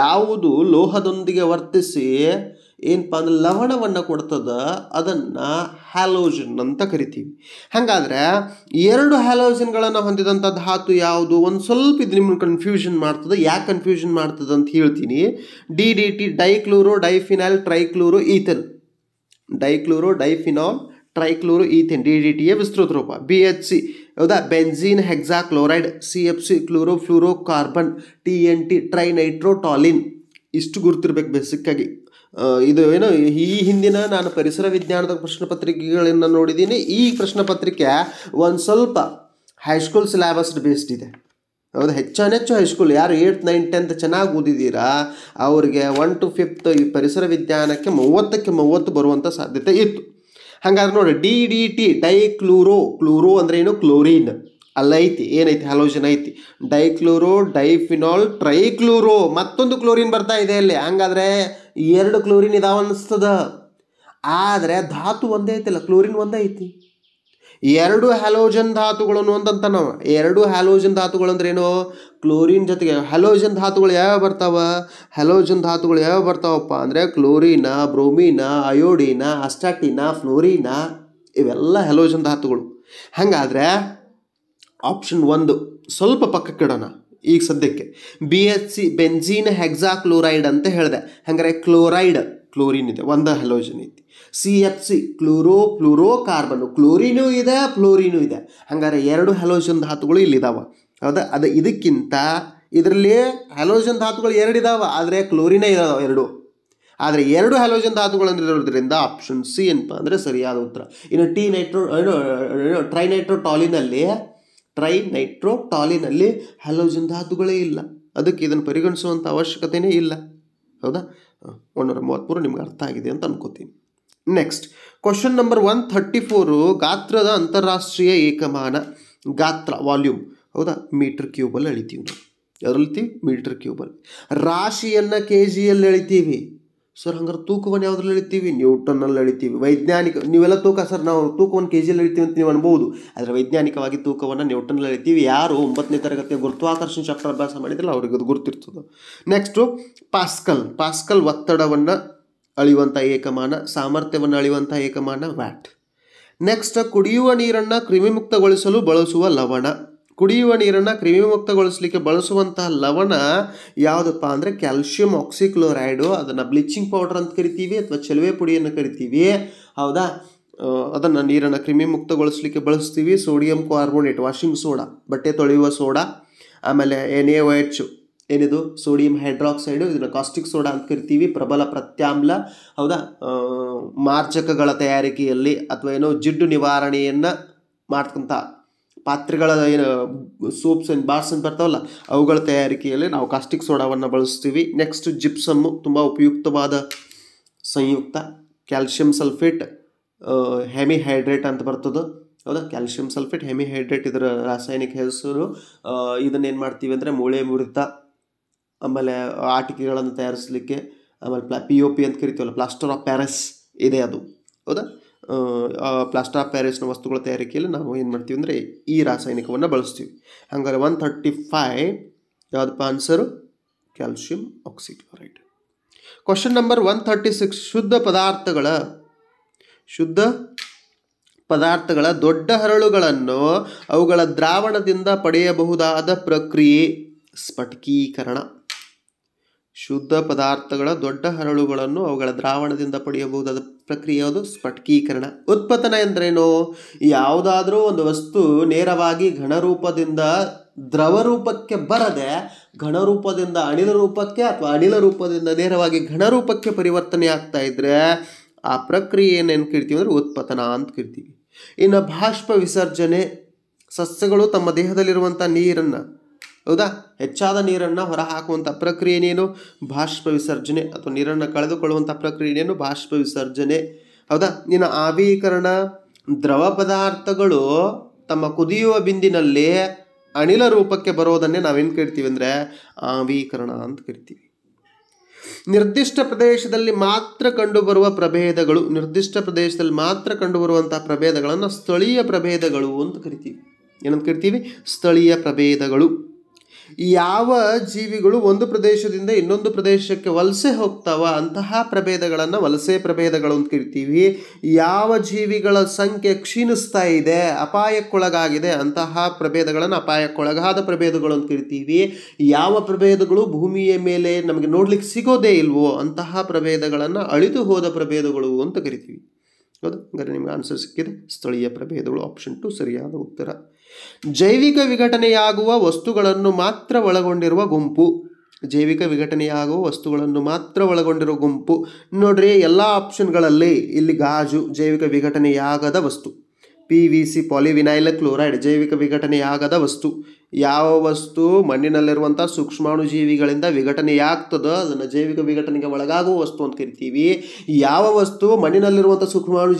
ಯಾವುದು ಲೋಹದೊಂದಿಗೆ ವರ್ತಿಸಿ ಏನಪ್ಪ ಅಂದ್ರೆ ಲವಣವನ್ನು ಕೊಡ್ತದ ಅದನ್ನು ಹ್ಯಾಲೋಜನ್ ಅಂತ ಕರಿತೀವಿ ಹಾಗಾದ್ರೆ ಎರಡು ಹ್ಯಾಲೋಜನ್ಗಳನ್ನು ಹೊಂದಿದಂಥ ಧಾತು ಯಾವುದು ಒಂದು ಸ್ವಲ್ಪ ಇದು ನಿಮ್ಮನ್ನು ಕನ್ಫ್ಯೂಷನ್ ಮಾಡ್ತದೆ ಯಾಕೆ ಕನ್ಫ್ಯೂಷನ್ ಮಾಡ್ತದೆ ಅಂತ ಹೇಳ್ತೀನಿ D D T dichloro diphenyl trichloro ethane dichloro diphenyl trichloro ethane D D ಟಿಯ ವಿಸ್ತೃತ ರೂಪ ಬಿ ಎಚ್ ಸಿ ಹೌದಾ benzene chloride C F C chloro fluoro carbon T N T trinitrotoluene ಇಷ್ಟು ಗುರುತಿರ್ಬೇಕು ಬೇಸಿಕ್ಕಾಗಿ ಇದು ಏನು ಈ ಹಿಂದಿನ ನಾನು ಪರಿಸರ ವಿಜ್ಞಾನದ ಪ್ರಶ್ನೆ ಪತ್ರಿಕೆಗಳನ್ನು ನೋಡಿದ್ದೀನಿ ಈ ಪ್ರಶ್ನೆ ಪತ್ರಿಕೆ ಒಂದು ಸ್ವಲ್ಪ ಹೈಸ್ಕೂಲ್ ಸಿಲೆಬಸ್ ಬೇಸ್ಡ್ ಇದೆ ಹೌದು ಹೆಚ್ಚು ಹೈಸ್ಕೂಲ್ ಯಾರು ಏಯ್ಟ್ ನೈನ್ ಟೆಂತ್ ಚೆನ್ನಾಗಿ ಓದಿದ್ದೀರಾ ಅವರಿಗೆ ಒನ್ ಟು ಫಿಫ್ತ್ ಈ ಪರಿಸರ ವಿಜ್ಞಾನಕ್ಕೆ ಮೂವತ್ತಕ್ಕೆ ಮೂವತ್ತು ಬರುವಂಥ ಸಾಧ್ಯತೆ ಇತ್ತು ಹಾಗಾದ್ರೆ ನೋಡಿ D D T dichloro chloro ಅಂದ್ರೆ ಏನು ಕ್ಲೋರಿನ್ ಅಲ್ಲೈತಿ ಏನೈತಿ ಹಲೋಜನ್ ಐತಿ ಡೈಕ್ಲೂರೋ ಡೈಫಿನಾಲ್ ಟ್ರೈಕ್ಲೂರೋ ಮತ್ತೊಂದು ಕ್ಲೋರಿನ್ ಬರ್ತಾ ಇದೆ ಅಲ್ಲಿ ಹಂಗಾದ್ರೆ ಎರಡು ಕ್ಲೋರಿನ್ ಇದಾವ ಅನ್ನಿಸ್ತದ ಆದರೆ ಧಾತು ಒಂದೇ ಐತಿಲ್ಲ ಕ್ಲೋರಿನ್ ಒಂದೇ ಐತಿ ಎರಡು ಹ್ಯಾಲೋಜನ್ ಧಾತುಗಳನ್ನು ಅಂತಂತ ನಾವು ಎರಡು ಹ್ಯಾಲೋಜನ್ ಧಾತುಗಳು ಅಂದ್ರೇನು ಕ್ಲೋರಿನ್ ಜೊತೆಗೆ ಹ್ಯಾಲೋಜನ್ ಧಾತುಗಳು ಯಾವ್ಯಾವ ಬರ್ತಾವೆ ಹ್ಯಾಲೋಜನ್ ಧಾತುಗಳು ಯಾವ್ಯಾವ ಬರ್ತಾವಪ್ಪ ಅಂದರೆ ಕ್ಲೋರಿನ ಬ್ರೋಮಿನ ಅಯೋಡಿನ ಅಸ್ಟಾಟಿನ ಫ್ಲೋರಿನ ಇವೆಲ್ಲ ಹ್ಯಾಲೋಜನ್ ಧಾತುಗಳು ಹಾಗಾದರೆ ಆಪ್ಷನ್ ಒಂದು ಸ್ವಲ್ಪ ಪಕ್ಕಕ್ಕಿಡೋಣ ಈಗ ಸದ್ಯಕ್ಕೆ B H C hexa chloride ಅಂತ ಹೇಳಿದೆ ಹಂಗಾರೆ ಕ್ಲೋರೈಡ್ ಕ್ಲೋರಿನ್ ಇದೆ ಒಂದು ಹಲೋಜನ್ ಐತಿ C F C chloro fluoro carbon ಕ್ಲೋರಿನೂ ಇದೆ ಫ್ಲೋರಿನೂ ಇದೆ ಹಂಗಾರೆ ಎರಡು ಹಲೋಜನ್ ಧಾತುಗಳು ಇಲ್ಲಿದ್ದಾವೆ ಹೌದಾ ಅದು ಇದಕ್ಕಿಂತ ಇದರಲ್ಲಿ ಹಲೋಜನ್ ಧಾತುಗಳು ಎರಡು ಇದಾವೆ ಆದರೆ ಕ್ಲೋರಿನೇ ಇದಾವೆ ಎರಡು ಆದರೆ ಎರಡು ಧಾತುಗಳು ಧಾತುಗಳಂದಿರೋದ್ರಿಂದ ಆಪ್ಷನ್ ಸಿ ಏನಪ್ಪ ಅಂದರೆ ಸರಿಯಾದ ಉತ್ತರ ಇನ್ನು ಟಿ ನೈಟ್ರೋ ಟ್ರೈ ಟಾಲಿನಲ್ಲಿ ಟ್ರೈ ಟಾಲಿನಲ್ಲಿ ಹ್ಯಾಲೋಜನ್ ಧಾತುಗಳೇ ಇಲ್ಲ ಅದಕ್ಕೆ ಇದನ್ನು ಪರಿಗಣಿಸುವಂಥ ಅವಶ್ಯಕತೆಯೇ ಇಲ್ಲ ಹೌದಾ ನೂರ ಮೂವತ್ತ್ಮೂರು ನಿಮ್ಗೆ ಅರ್ಥ ಆಗಿದೆ ಅಂತ ಅನ್ಕೋತೀನಿ next question number one thirty four ಗಾತ್ರದ ಅಂತಾರಾಷ್ಟ್ರೀಯ ಏಕಮಾನ ಗಾತ್ರ ವಾಲ್ಯೂಮ್ ಹೌದಾ ಮೀಟ್ರ್ ಕ್ಯೂಬಲ್ಲಿ ಎಳಿತೀವಿ ನಾವು ಅಳಿತೀವಿ ಮೀಟ್ರ್ ಕ್ಯೂಬಲ್ಲಿ ರಾಶಿಯನ್ನು ಕೆ ಜಿಯಲ್ಲಿ ಎಳಿತೀವಿ ಸರ್ ಹಂಗಾರೆ ತೂಕವನ್ನು ಯಾವ್ದ್ರಲ್ಲಿ ಅಳಿತೀವಿ ನ್ಯೂಟನ್ನಲ್ಲಿ ಅಳಿತೀವಿ ವೈಜ್ಞಾನಿಕ ನೀವೆಲ್ಲ ತೂಕ ಸರ್ ನಾವು ತೂಕವನ್ನು ಕೆ ಜಿಯಲ್ಲಿ ಅಳಿತೀವಿ ಅಂತ ನೀವು ಅನ್ಬೋದು ಆದರೆ ವೈಜ್ಞಾನಿಕವಾಗಿ ತೂಕವನ್ನು ನ್ಯೂಟನ್ನಲ್ಲಿ ಅಳಿತೀವಿ ಯಾರು ಒಂಬತ್ತನೇ ತರಗತಿಯ ಗುರುತ್ವಾಕರ್ಷಣ ಚಕ್ರ ಅಭ್ಯಾಸ ಮಾಡಿದ್ರೆ ಅವ್ರಿಗೆ ಅದು ಗುರುತಿರ್ತದೆ ನೆಕ್ಸ್ಟು ಪಾಸ್ಕಲ್ ಪಾಸ್ಕಲ್ ಒತ್ತಡವನ್ನು ಅಳಿಯುವಂಥ ಏಕಮಾನ ಸಾಮರ್ಥ್ಯವನ್ನು ಅಳಿಯುವಂಥ ಏಕಮಾನ ವ್ಯಾಟ್ ನೆಕ್ಸ್ಟ್ ಕುಡಿಯುವ ನೀರನ್ನು ಕ್ರಿಮಿಮುಕ್ತಗೊಳಿಸಲು ಬಳಸುವ ಲವಣ ಕುಡಿಯುವ ನೀರನ್ನು ಕ್ರಿಮಿಮುಕ್ತಗೊಳಿಸಲಿಕ್ಕೆ ಬಳಸುವಂತಹ ಲವಣ ಯಾವುದಪ್ಪ ಅಂದರೆ ಕ್ಯಾಲ್ಶಿಯಂ ಆಕ್ಸಿಕ್ಲೋರೈಡು ಅದನ್ನು ಬ್ಲೀಚಿಂಗ್ ಪೌಡರ್ ಅಂತ ಕರಿತೀವಿ ಅಥವಾ ಚೆಲುವೆ ಪುಡಿಯನ್ನು ಕರಿತೀವಿ ಹೌದಾ ಅದನ್ನು ನೀರನ್ನು ಕ್ರಿಮಿಮುಕ್ತಗೊಳಿಸಲಿಕ್ಕೆ ಬಳಸ್ತೀವಿ ಸೋಡಿಯಂ ಕಾರ್ಬೋನೇಟ್ ವಾಷಿಂಗ್ ಸೋಡಾ ಬಟ್ಟೆ ತೊಳೆಯುವ ಸೋಡಾ ಆಮೇಲೆ ಎನ್ ಎ ಒ ಏನಿದು ಸೋಡಿಯಂ ಹೈಡ್ರಾಕ್ಸೈಡು ಇದನ್ನು ಕಾಸ್ಟಿಕ್ ಸೋಡಾ ಅಂತ ಕರಿತೀವಿ ಪ್ರಬಲ ಪ್ರತ್ಯಾಮ್ಲ ಹೌದಾ ಮಾರ್ಜಕಗಳ ತಯಾರಿಕೆಯಲ್ಲಿ ಅಥವಾ ಏನೋ ಜಿಡ್ಡು ನಿವಾರಣೆಯನ್ನು ಮಾಡ್ಕೊಂತ ಪಾತ್ರೆಗಳ ಏನು ಸೋಪ್ಸ್ ಏನು ಬಾರ್ಸ್ ಅಂತ ಬರ್ತಾವಲ್ಲ ಅವುಗಳ ತಯಾರಿಕೆಯಲ್ಲಿ ನಾವು ಕಾಸ್ಟಿಕ್ ಸೋಡಾವನ್ನು ಬಳಸ್ತೀವಿ ನೆಕ್ಸ್ಟ್ ಜಿಪ್ಸಮ್ಮು ತುಂಬ ಉಪಯುಕ್ತವಾದ ಸಂಯುಕ್ತ ಕ್ಯಾಲ್ಶಿಯಂ ಸಲ್ಫೇಟ್ ಹೆಮಿಹೈಡ್ರೇಟ್ ಅಂತ ಬರ್ತದೆ ಹೌದಾ ಕ್ಯಾಲ್ಶಿಯಂ ಸಲ್ಫೇಟ್ ಹೆಮಿಹೈಡ್ರೇಟ್ ಇದರ ರಾಸಾಯನಿಕ ಹೆಸರು ಇದನ್ನೇನು ಮಾಡ್ತೀವಿ ಅಂದರೆ ಮೂಳೆ ಮುರಿತ ಆಮೇಲೆ ಆಟಿಕೆಗಳನ್ನು ತಯಾರಿಸಲಿಕ್ಕೆ ಆಮೇಲೆ ಪ್ಲಾ ಪಿ ಒ ಪಿ ಅಂತ ಕರಿತೀವಲ್ಲ ಪ್ಲಾಸ್ಟರ್ ಆಫ್ ಪ್ಯಾರಿಸ್ ಇದೆ ಅದು ಹೌದಾ ಪ್ಲಾಸ್ಟರ್ ಆಫ್ ಪ್ಯಾರಿಸ್ನ ವಸ್ತುಗಳ ತಯಾರಿಕೆಯಲ್ಲಿ ನಾವು ಏನು ಮಾಡ್ತೀವಿ ಅಂದರೆ ಈ ರಾಸಾಯನಿಕವನ್ನು ಬಳಸ್ತೀವಿ ಹಂಗಾರೆ ಒನ್ ಥರ್ಟಿ ಫೈವ್ ಯಾವುದಪ್ಪ answer calcium oxychloride question number one thirty six ಶುದ್ಧ ಪದಾರ್ಥಗಳ ಶುದ್ಧ ಪದಾರ್ಥಗಳ ದೊಡ್ಡ ಹರಳುಗಳನ್ನು ಅವುಗಳ ದ್ರಾವಣದಿಂದ ಪಡೆಯಬಹುದಾದ ಪ್ರಕ್ರಿಯೆ ಸ್ಫಟಿಕೀಕರಣ ಶುದ್ಧ ಪದಾರ್ಥಗಳ ದೊಡ್ಡ ಹರಳುಗಳನ್ನು ಅವುಗಳ ದ್ರಾವಣದಿಂದ ಪಡೆಯಬಹುದಾದ ಅದು ಸ್ಫಟಿಕೀಕರಣ ಉತ್ಪತನ ಎಂದ್ರೇನು ಯಾವುದಾದ್ರೂ ಒಂದು ವಸ್ತು ನೇರವಾಗಿ ಘನರೂಪದಿಂದ ದ್ರವ ರೂಪಕ್ಕೆ ಬರದೆ ಘನರೂಪದಿಂದ ಅನಿಲ ರೂಪಕ್ಕೆ ಅಥವಾ ಅನಿಲ ರೂಪದಿಂದ ನೇರವಾಗಿ ಘನರೂಪಕ್ಕೆ ಪರಿವರ್ತನೆ ಆಗ್ತಾ ಇದ್ರೆ ಆ ಪ್ರಕ್ರಿಯೆ ಏನೇನು ಕರಿತೀವಿ ಅಂದರೆ ಉತ್ಪತನ ಅಂತ ಕರಿತೀವಿ ಇನ್ನು ಬಾಷ್ಪ ವಿಸರ್ಜನೆ ಸಸ್ಯಗಳು ತಮ್ಮ ದೇಹದಲ್ಲಿರುವಂಥ ನೀರನ್ನು ಹೌದಾ ಹೆಚ್ಚಾದ ನೀರನ್ನು ಹೊರಹಾಕುವಂಥ ಪ್ರಕ್ರಿಯೆನೇನು ಬಾಷ್ಪ ವಿಸರ್ಜನೆ ಅಥವಾ ನೀರನ್ನು ಕಳೆದುಕೊಳ್ಳುವಂಥ ಪ್ರಕ್ರಿಯೆನೇನು ಬಾಷ್ಪ ವಿಸರ್ಜನೆ ಹೌದಾ ನಿನ್ನ ಆವೀಕರಣ ದ್ರವ ಪದಾರ್ಥಗಳು ತಮ್ಮ ಕುದಿಯುವ ಬಿಂದಿನಲ್ಲಿ ಅನಿಲ ರೂಪಕ್ಕೆ ಬರೋದನ್ನೇ ನಾವೇನು ಕರಿತೀವಿ ಅಂದರೆ ಆವೀಕರಣ ಅಂತ ಕರಿತೀವಿ ನಿರ್ದಿಷ್ಟ ಪ್ರದೇಶದಲ್ಲಿ ಮಾತ್ರ ಕಂಡುಬರುವ ಪ್ರಭೇದಗಳು ನಿರ್ದಿಷ್ಟ ಪ್ರದೇಶದಲ್ಲಿ ಮಾತ್ರ ಕಂಡುಬರುವಂಥ ಪ್ರಭೇದಗಳನ್ನು ಸ್ಥಳೀಯ ಪ್ರಭೇದಗಳು ಅಂತ ಕರಿತೀವಿ ಏನಂತ ಕರಿತೀವಿ ಸ್ಥಳೀಯ ಪ್ರಭೇದಗಳು ಯಾವ ಜೀವಿಗಳು ಒಂದು ಪ್ರದೇಶದಿಂದ ಇನ್ನೊಂದು ಪ್ರದೇಶಕ್ಕೆ ವಲಸೆ ಹೋಗ್ತಾವ ಅಂತಹ ಪ್ರಭೇದಗಳನ್ನು ವಲಸೆ ಪ್ರಭೇದಗಳು ಅಂತ ಕರಿತೀವಿ ಯಾವ ಜೀವಿಗಳ ಸಂಖ್ಯೆ ಕ್ಷೀಣಿಸ್ತಾ ಇದೆ ಅಪಾಯಕ್ಕೊಳಗಾಗಿದೆ ಅಂತಹ ಪ್ರಭೇದಗಳನ್ನು ಅಪಾಯಕ್ಕೊಳಗಾದ ಪ್ರಭೇದಗಳು ಅಂತ ಕರಿತೀವಿ ಯಾವ ಪ್ರಭೇದಗಳು ಭೂಮಿಯ ಮೇಲೆ ನಮಗೆ ನೋಡ್ಲಿಕ್ಕೆ ಸಿಗೋದೇ ಇಲ್ವೋ ಅಂತಹ ಪ್ರಭೇದಗಳನ್ನು ಅಳಿದು ಹೋದ ಪ್ರಭೇದಗಳು ಅಂತ ಕರಿತೀವಿ ಹೌದು ಹಂಗಾರೆ ನಿಮ್ಗೆ ಆನ್ಸರ್ ಸಿಕ್ಕಿದೆ ಸ್ಥಳೀಯ ಪ್ರಭೇದಗಳು ಆಪ್ಷನ್ ಟು ಸರಿಯಾದ ಉತ್ತರ ಜೈವಿಕ ವಿಘಟನೆಯಾಗುವ ವಸ್ತುಗಳನ್ನು ಮಾತ್ರ ಒಳಗೊಂಡಿರುವ ಗುಂಪು ಜೈವಿಕ ವಿಘಟನೆಯಾಗುವ ವಸ್ತುಗಳನ್ನು ಮಾತ್ರ ಒಳಗೊಂಡಿರುವ ಗುಂಪು ನೋಡ್ರಿ ಎಲ್ಲ ಆಪ್ಷನ್ಗಳಲ್ಲಿ ಇಲ್ಲಿ ಗಾಜು ಜೈವಿಕ ವಿಘಟನೆಯಾಗದ ವಸ್ತು P V C polyvinyl chloride ಜೈವಿಕ ವಿಘಟನೆಯಾಗದ ವಸ್ತು ಯಾವ ವಸ್ತು ಮಣ್ಣಿನಲ್ಲಿರುವಂಥ ಸೂಕ್ಷ್ಮಾಣುಜೀವಿಗಳಿಂದ ಆಗ್ತದೋ ಅದನ್ನು ಜೈವಿಕ ವಿಘಟನೆಗೆ ಒಳಗಾಗುವ ವಸ್ತು ಅಂತ ಕರಿತೀವಿ ಯಾವ ವಸ್ತು ಮಣ್ಣಿನಲ್ಲಿರುವಂಥ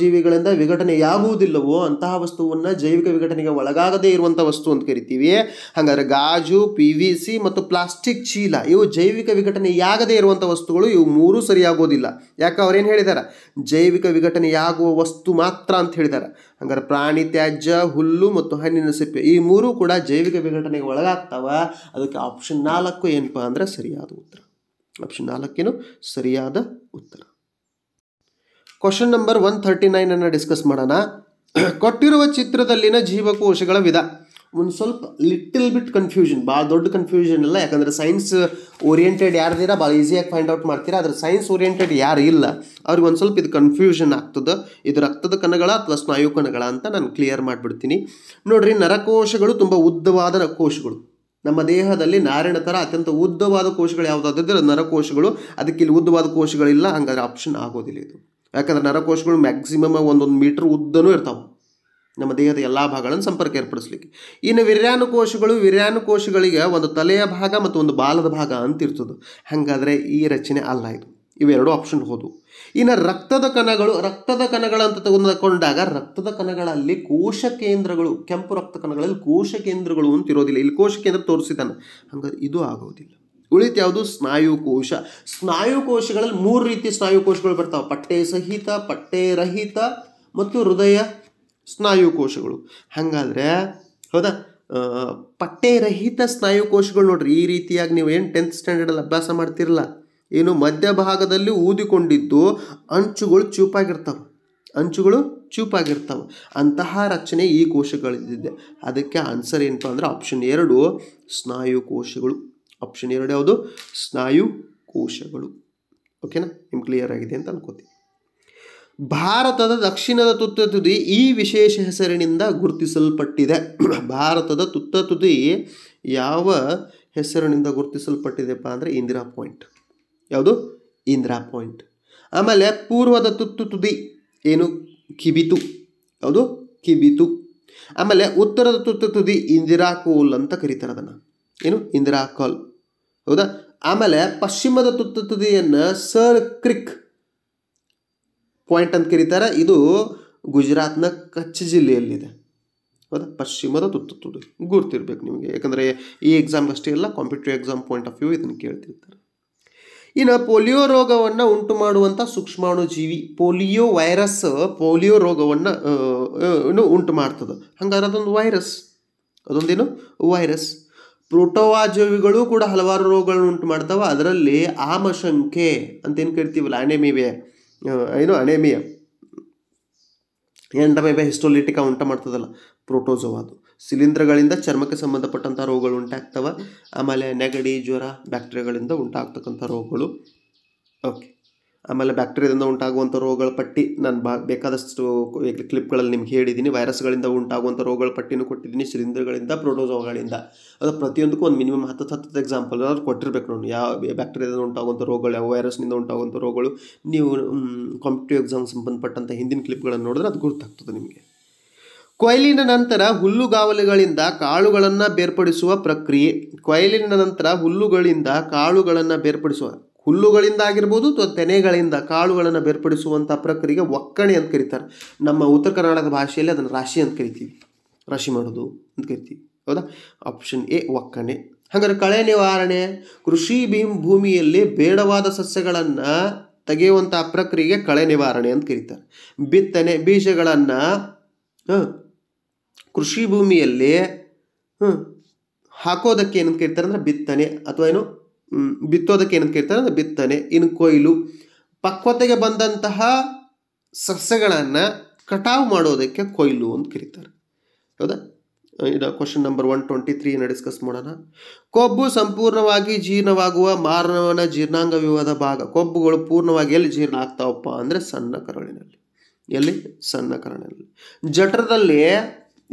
ಜೀವಿಗಳಿಂದ ವಿಘಟನೆಯಾಗುವುದಿಲ್ಲವೋ ಅಂತಹ ವಸ್ತುವನ್ನು ಜೈವಿಕ ವಿಘಟನೆಗೆ ಒಳಗಾಗದೇ ಇರುವಂಥ ವಸ್ತು ಅಂತ ಕರಿತೀವಿ ಹಾಗಾದರೆ ಗಾಜು ಪಿ ವಿ ಸಿ ಮತ್ತು ಪ್ಲಾಸ್ಟಿಕ್ ಚೀಲ ಇವು ಜೈವಿಕ ವಿಘಟನೆಯಾಗದೇ ಇರುವಂಥ ವಸ್ತುಗಳು ಇವು ಮೂರೂ ಸರಿಯಾಗೋದಿಲ್ಲ ಯಾಕೆ ಅವ್ರೇನು ಹೇಳಿದ್ದಾರೆ ಜೈವಿಕ ವಿಘಟನೆಯಾಗುವ ವಸ್ತು ಮಾತ್ರ ಅಂತ ಹೇಳಿದ್ದಾರೆ ಹಂಗಾರೆ ಪ್ರಾಣಿ ತ್ಯಾಜ್ಯ ಹುಲ್ಲು ಮತ್ತು ಹಣ್ಣಿನ ಸಿಪ್ಪೆ ಈ ಮೂರೂ ಕೂಡ ಜೈವಿಕ ವಿಘಟನೆ ವಿಘಟನೆಗೆ ಒಳಗಾಗ್ತಾವ ಅದಕ್ಕೆ ಆಪ್ಷನ್ ನಾಲ್ಕು ಏನಪ್ಪ ಅಂದರೆ ಸರಿಯಾದ ಉತ್ತರ ಆಪ್ಷನ್ ನಾಲ್ಕೇನು ಸರಿಯಾದ ಉತ್ತರ ಕ್ವಶನ್ ನಂಬರ್ ಒನ್ ಥರ್ಟಿ ನೈನನ್ನು ಡಿಸ್ಕಸ್ ಮಾಡೋಣ ಕೊಟ್ಟಿರುವ ಚಿತ್ರದಲ್ಲಿನ ಜೀವಕೋಶಗಳ ವಿಧ ಒಂದು ಸ್ವಲ್ಪ ಲಿಟಲ್ ಬಿಟ್ ಕನ್ಫ್ಯೂಷನ್ ಭಾಳ ದೊಡ್ಡ ಕನ್ಫ್ಯೂಷನ್ ಇಲ್ಲ ಯಾಕಂದರೆ ಸೈನ್ಸ್ ಓರಿಯೆಂಟೆಡ್ ಯಾರ್ದಿರ ಭಾಳ ಈಸಿಯಾಗಿ ಫೈಂಡ್ ಔಟ್ ಮಾಡ್ತೀರಾ ಆದರೆ ಸೈನ್ಸ್ ಓರಿಯೆಂಟೆಡ್ ಯಾರು ಇಲ್ಲ ಅವ್ರಿಗೆ ಒಂದು ಸ್ವಲ್ಪ ಇದು ಕನ್ಫ್ಯೂಷನ್ ಆಗ್ತದೆ ಇದು ರಕ್ತದ ಕಣಗಳ ಅಥವಾ ಸ್ನಾಯು ಕಣಗಳ ಅಂತ ನಾನು ಕ್ಲಿಯರ್ ಮಾಡಿಬಿಡ್ತೀನಿ ನೋಡಿರಿ ನರಕೋಶಗಳು ತುಂಬ ಉದ್ದವಾದ ಕೋಶಗಳು ನಮ್ಮ ದೇಹದಲ್ಲಿ ನಾರಿನ ಥರ ಅತ್ಯಂತ ಉದ್ದವಾದ ಕೋಶಗಳು ಯಾವುದಾದ್ರೆ ನರಕೋಶಗಳು ಅದಕ್ಕೆ ಇಲ್ಲಿ ಉದ್ದವಾದ ಕೋಶಗಳಿಲ್ಲ ಹಂಗಾದ್ರೆ ಆಪ್ಷನ್ ಆಗೋದಿಲ್ಲ ಇದು ಯಾಕಂದರೆ ನರಕೋಶಗಳು ಮ್ಯಾಕ್ಸಿಮಮ್ ಒಂದೊಂದು ಮೀಟ್ರ್ ಉದ್ದನೂ ಇರ್ತಾವೆ ನಮ್ಮ ದೇಹದ ಎಲ್ಲ ಭಾಗಗಳನ್ನು ಸಂಪರ್ಕ ಏರ್ಪಡಿಸ್ಲಿಕ್ಕೆ ಇನ್ನು ವಿರ್ಯಾನುಕೋಶಗಳು ವಿರ್ಯಾನುಕೋಶಗಳಿಗೆ ಒಂದು ತಲೆಯ ಭಾಗ ಮತ್ತು ಒಂದು ಬಾಲದ ಭಾಗ ಅಂತ ಇರ್ತದೆ ಹಾಗಾದರೆ ಈ ರಚನೆ ಅಲ್ಲ ಇದು ಇವೆರಡು ಆಪ್ಷನ್ ಹೋದವು ಇನ್ನು ರಕ್ತದ ಕಣಗಳು ರಕ್ತದ ಕಣಗಳಂತ ತಗೊಂಡಾಗ ರಕ್ತದ ಕಣಗಳಲ್ಲಿ ಕೋಶ ಕೇಂದ್ರಗಳು ಕೆಂಪು ರಕ್ತ ಕಣಗಳಲ್ಲಿ ಕೋಶ ಕೇಂದ್ರಗಳು ಅಂತ ಇರೋದಿಲ್ಲ ಇಲ್ಲಿ ಕೋಶ ಕೇಂದ್ರ ತೋರಿಸಿದ್ದಾನೆ ಹಂಗಾದ್ರೆ ಇದು ಆಗೋದಿಲ್ಲ ಉಳಿತು ಯಾವುದು ಸ್ನಾಯುಕೋಶ ಕೋಶ ಸ್ನಾಯು ಕೋಶಗಳಲ್ಲಿ ಮೂರು ರೀತಿಯ ಸ್ನಾಯುಕೋಶಗಳು ಬರ್ತಾವೆ ಪಟ್ಟೆ ಸಹಿತ ಪಟ್ಟೆ ರಹಿತ ಮತ್ತು ಹೃದಯ ಸ್ನಾಯು ಕೋಶಗಳು ಹಾಗಾದರೆ ಹೌದಾ ಪಠ್ಯರಹಿತ ಸ್ನಾಯು ಕೋಶಗಳು ನೋಡ್ರಿ ಈ ರೀತಿಯಾಗಿ ನೀವು ಏನು ಟೆಂತ್ ಸ್ಟ್ಯಾಂಡರ್ಡಲ್ಲಿ ಅಭ್ಯಾಸ ಮಾಡ್ತಿರಲ್ಲ ಏನು ಮಧ್ಯಭಾಗದಲ್ಲಿ ಊದಿಕೊಂಡಿದ್ದು ಅಂಚುಗಳು ಚೂಪಾಗಿರ್ತಾವೆ ಅಂಚುಗಳು ಚೂಪಾಗಿರ್ತಾವೆ ಅಂತಹ ರಚನೆ ಈ ಕೋಶಗಳಿದ್ದಿದೆ ಅದಕ್ಕೆ ಆನ್ಸರ್ ಏನಪ್ಪ ಅಂದರೆ ಆಪ್ಷನ್ ಎರಡು ಸ್ನಾಯು ಕೋಶಗಳು ಆಪ್ಷನ್ ಎರಡು ಯಾವುದು ಸ್ನಾಯು ಕೋಶಗಳು ಓಕೆನಾ ನಿಮ್ಗೆ ಕ್ಲಿಯರ್ ಆಗಿದೆ ಅಂತ ಅನ್ಕೋತೀನಿ ಭಾರತದ ದಕ್ಷಿಣದ ತುತ್ತ ತುದಿ ಈ ವಿಶೇಷ ಹೆಸರಿನಿಂದ ಗುರುತಿಸಲ್ಪಟ್ಟಿದೆ ಭಾರತದ ತುತ್ತ ತುದಿ ಯಾವ ಹೆಸರಿನಿಂದ ಗುರುತಿಸಲ್ಪಟ್ಟಿದೆಪ್ಪ ಅಂದರೆ ಇಂದಿರಾ ಪಾಯಿಂಟ್ ಯಾವುದು ಇಂದಿರಾ ಪಾಯಿಂಟ್ ಆಮೇಲೆ ಪೂರ್ವದ ತುತ್ತು ತುದಿ ಏನು ಕಿಬಿತು ಯಾವುದು ಕಿಬಿತು ಆಮೇಲೆ ಉತ್ತರದ ತುತ್ತು ತುದಿ ಇಂದಿರಾ ಕೋಲ್ ಅಂತ ಕರೀತಾರೆ ಅದನ್ನು ಏನು ಇಂದಿರಾ ಕಾಲ್ ಹೌದಾ ಆಮೇಲೆ ಪಶ್ಚಿಮದ ತುತ್ತು ತುದಿಯನ್ನು ಸರ್ ಕ್ರಿಕ್ ಪಾಯಿಂಟ್ ಅಂತ ಕರೀತಾರೆ ಇದು ಗುಜರಾತ್ನ ಕಚ್ ಜಿಲ್ಲೆಯಲ್ಲಿದೆ ಹೌದಾ ಪಶ್ಚಿಮದ ತುತ್ತು ತುಡು ಗುರ್ತಿರ್ಬೇಕು ನಿಮಗೆ ಯಾಕಂದರೆ ಈ ಎಕ್ಸಾಮ್ ಅಷ್ಟೇ ಇಲ್ಲ competitive exam point of view ಇದನ್ನು ಕೇಳ್ತಿರ್ತಾರೆ ಇನ್ನು ಪೋಲಿಯೋ ರೋಗವನ್ನು ಉಂಟು ಮಾಡುವಂಥ ಜೀವಿ ಪೋಲಿಯೋ ವೈರಸ್ ಪೋಲಿಯೋ ರೋಗವನ್ನು ಉಂಟು ಮಾಡ್ತದೆ ಹಂಗಾದ್ರೆ ಅದೊಂದು ವೈರಸ್ ಅದೊಂದೇನು ವೈರಸ್ ಪ್ರೋಟೋವಾಜೀವಿಗಳು ಕೂಡ ಹಲವಾರು ರೋಗಗಳನ್ನು ಉಂಟು ಮಾಡ್ತಾವೆ ಅದರಲ್ಲಿ ಆಮಶಂಕೆ ಅಂತೇನು ಕರಿತೀವಲ್ಲ ಅನೆಮಿವೆ ಏನು ಅನೇಮಿಯಾ ಎಂಡಮೇಬ ಹಿಸ್ಟೋಲಿಟಿಕ ಉಂಟ ಮಾಡ್ತದಲ್ಲ ಪ್ರೋಟೋಸೋವಾದು ಅದು ಶಿಲೀಂಧ್ರಗಳಿಂದ ಚರ್ಮಕ್ಕೆ ಸಂಬಂಧಪಟ್ಟಂಥ ರೋಗಗಳು ಉಂಟಾಗ್ತವೆ ಆಮೇಲೆ ನೆಗಡಿ ಜ್ವರ ಬ್ಯಾಕ್ಟೀರಿಯಾಗಳಿಂದ ಉಂಟಾಗ್ತಕ್ಕಂಥ ರೋಗಗಳು ಓಕೆ ಆಮೇಲೆ ಬ್ಯಾಕ್ಟೀರಿಯಾದಿಂದ ಉಂಟಾಗುವಂಥ ರೋಗಗಳ ಪಟ್ಟಿ ನಾನು ಬಾ ಬೇಕಾದಷ್ಟು ಕ್ಲಿಪ್ಗಳಲ್ಲಿ ನಿಮ್ಗೆ ಹೇಳಿದ್ದೀನಿ ವೈರಸ್ಗಳಿಂದ ಉಂಟಾಗುವಂಥ ರೋಗಗಳ ಪಟ್ಟಿನೂ ಕೊಟ್ಟಿದ್ದೀನಿ ಶ್ರೀಂಧ್ರಗಳಿಂದ ಪ್ರೋಟೋಸೋಗಳಿಂದ ಅದು ಪ್ರತಿಯೊಂದಕ್ಕೂ ಒಂದು ಮಿನಿಮಮ್ ಹತ್ತು ಹತ್ತು ಎಕ್ಸಾಂಪಲ್ ಅವ್ರು ಕೊಟ್ಟಿರ್ಬೇಕು ನೋಡಿ ಯಾವ ಬ್ಯಾಕ್ಟೀರಿಯಾದಿಂದ ಉಂಟಾಗುವಂಥ ರೋಗಗಳು ಯಾವ ವೈರಸ್ನಿಂದ ಉಂಟಾಗುವಂಥ ರೋಗಗಳು ನೀವು ಕಾಂಪಿಟೇಟಿವ್ ಎಕ್ಸಾಮ್ ಸಂಬಂಧಪಟ್ಟಂಥ ಹಿಂದಿನ ಕ್ಲಿಪ್ಗಳನ್ನು ನೋಡಿದ್ರೆ ಅದು ಗುರುತಾಗ್ತದೆ ನಿಮಗೆ ಕೊಯ್ಲಿನ ನಂತರ ಹುಲ್ಲುಗಾವಲುಗಳಿಂದ ಕಾಳುಗಳನ್ನು ಬೇರ್ಪಡಿಸುವ ಪ್ರಕ್ರಿಯೆ ಕೊಯ್ಲಿನ ನಂತರ ಹುಲ್ಲುಗಳಿಂದ ಕಾಳುಗಳನ್ನು ಬೇರ್ಪಡಿಸುವ ಹುಲ್ಲುಗಳಿಂದ ಆಗಿರ್ಬೋದು ಅಥವಾ ತೆನೆಗಳಿಂದ ಕಾಳುಗಳನ್ನು ಬೇರ್ಪಡಿಸುವಂಥ ಪ್ರಕ್ರಿಯೆಗೆ ಒಕ್ಕಣೆ ಅಂತ ಕರೀತಾರೆ ನಮ್ಮ ಉತ್ತರ ಕರ್ನಾಟಕದ ಭಾಷೆಯಲ್ಲಿ ಅದನ್ನು ರಾಶಿ ಅಂತ ಕರಿತೀವಿ ರಾಶಿ ಮಾಡೋದು ಅಂತ ಕರಿತೀವಿ ಹೌದಾ ಆಪ್ಷನ್ ಎ ಒಕ್ಕಣೆ ಹಾಗಾದ್ರೆ ಕಳೆ ನಿವಾರಣೆ ಕೃಷಿ ಭೀಮ್ ಭೂಮಿಯಲ್ಲಿ ಬೇಡವಾದ ಸಸ್ಯಗಳನ್ನು ತೆಗೆಯುವಂಥ ಪ್ರಕ್ರಿಯೆಗೆ ಕಳೆ ನಿವಾರಣೆ ಅಂತ ಕರೀತಾರೆ ಬಿತ್ತನೆ ಬೀಜಗಳನ್ನು ಕೃಷಿ ಭೂಮಿಯಲ್ಲಿ ಹಾಕೋದಕ್ಕೆ ಏನಂತ ಕರೀತಾರೆ ಅಂದರೆ ಬಿತ್ತನೆ ಅಥವಾ ಏನು ಬಿತ್ತೋದಕ್ಕೆ ಏನಂತ ಕೇಳ್ತಾರೆ ಅಂದರೆ ಬಿತ್ತನೆ ಇನ್ನು ಕೊಯ್ಲು ಪಕ್ವತೆಗೆ ಬಂದಂತಹ ಸಸ್ಯಗಳನ್ನು ಕಟಾವು ಮಾಡೋದಕ್ಕೆ ಕೊಯ್ಲು ಅಂತ ಕರೀತಾರೆ ಹೌದಾ ಇದು ಕ್ವಶನ್ ನಂಬರ್ ಒನ್ ಟ್ವೆಂಟಿ ತ್ರೀನ ಡಿಸ್ಕಸ್ ಮಾಡೋಣ ಕೊಬ್ಬು ಸಂಪೂರ್ಣವಾಗಿ ಜೀರ್ಣವಾಗುವ ಮಾನವನ ಜೀರ್ಣಾಂಗ ವಿವಾದ ಭಾಗ ಕೊಬ್ಬುಗಳು ಪೂರ್ಣವಾಗಿ ಎಲ್ಲಿ ಜೀರ್ಣ ಆಗ್ತಾವಪ್ಪ ಅಂದರೆ ಸಣ್ಣ ಕರಳಿನಲ್ಲಿ ಎಲ್ಲಿ ಸಣ್ಣ ಕರಳಿನಲ್ಲಿ ಜಠರದಲ್ಲಿ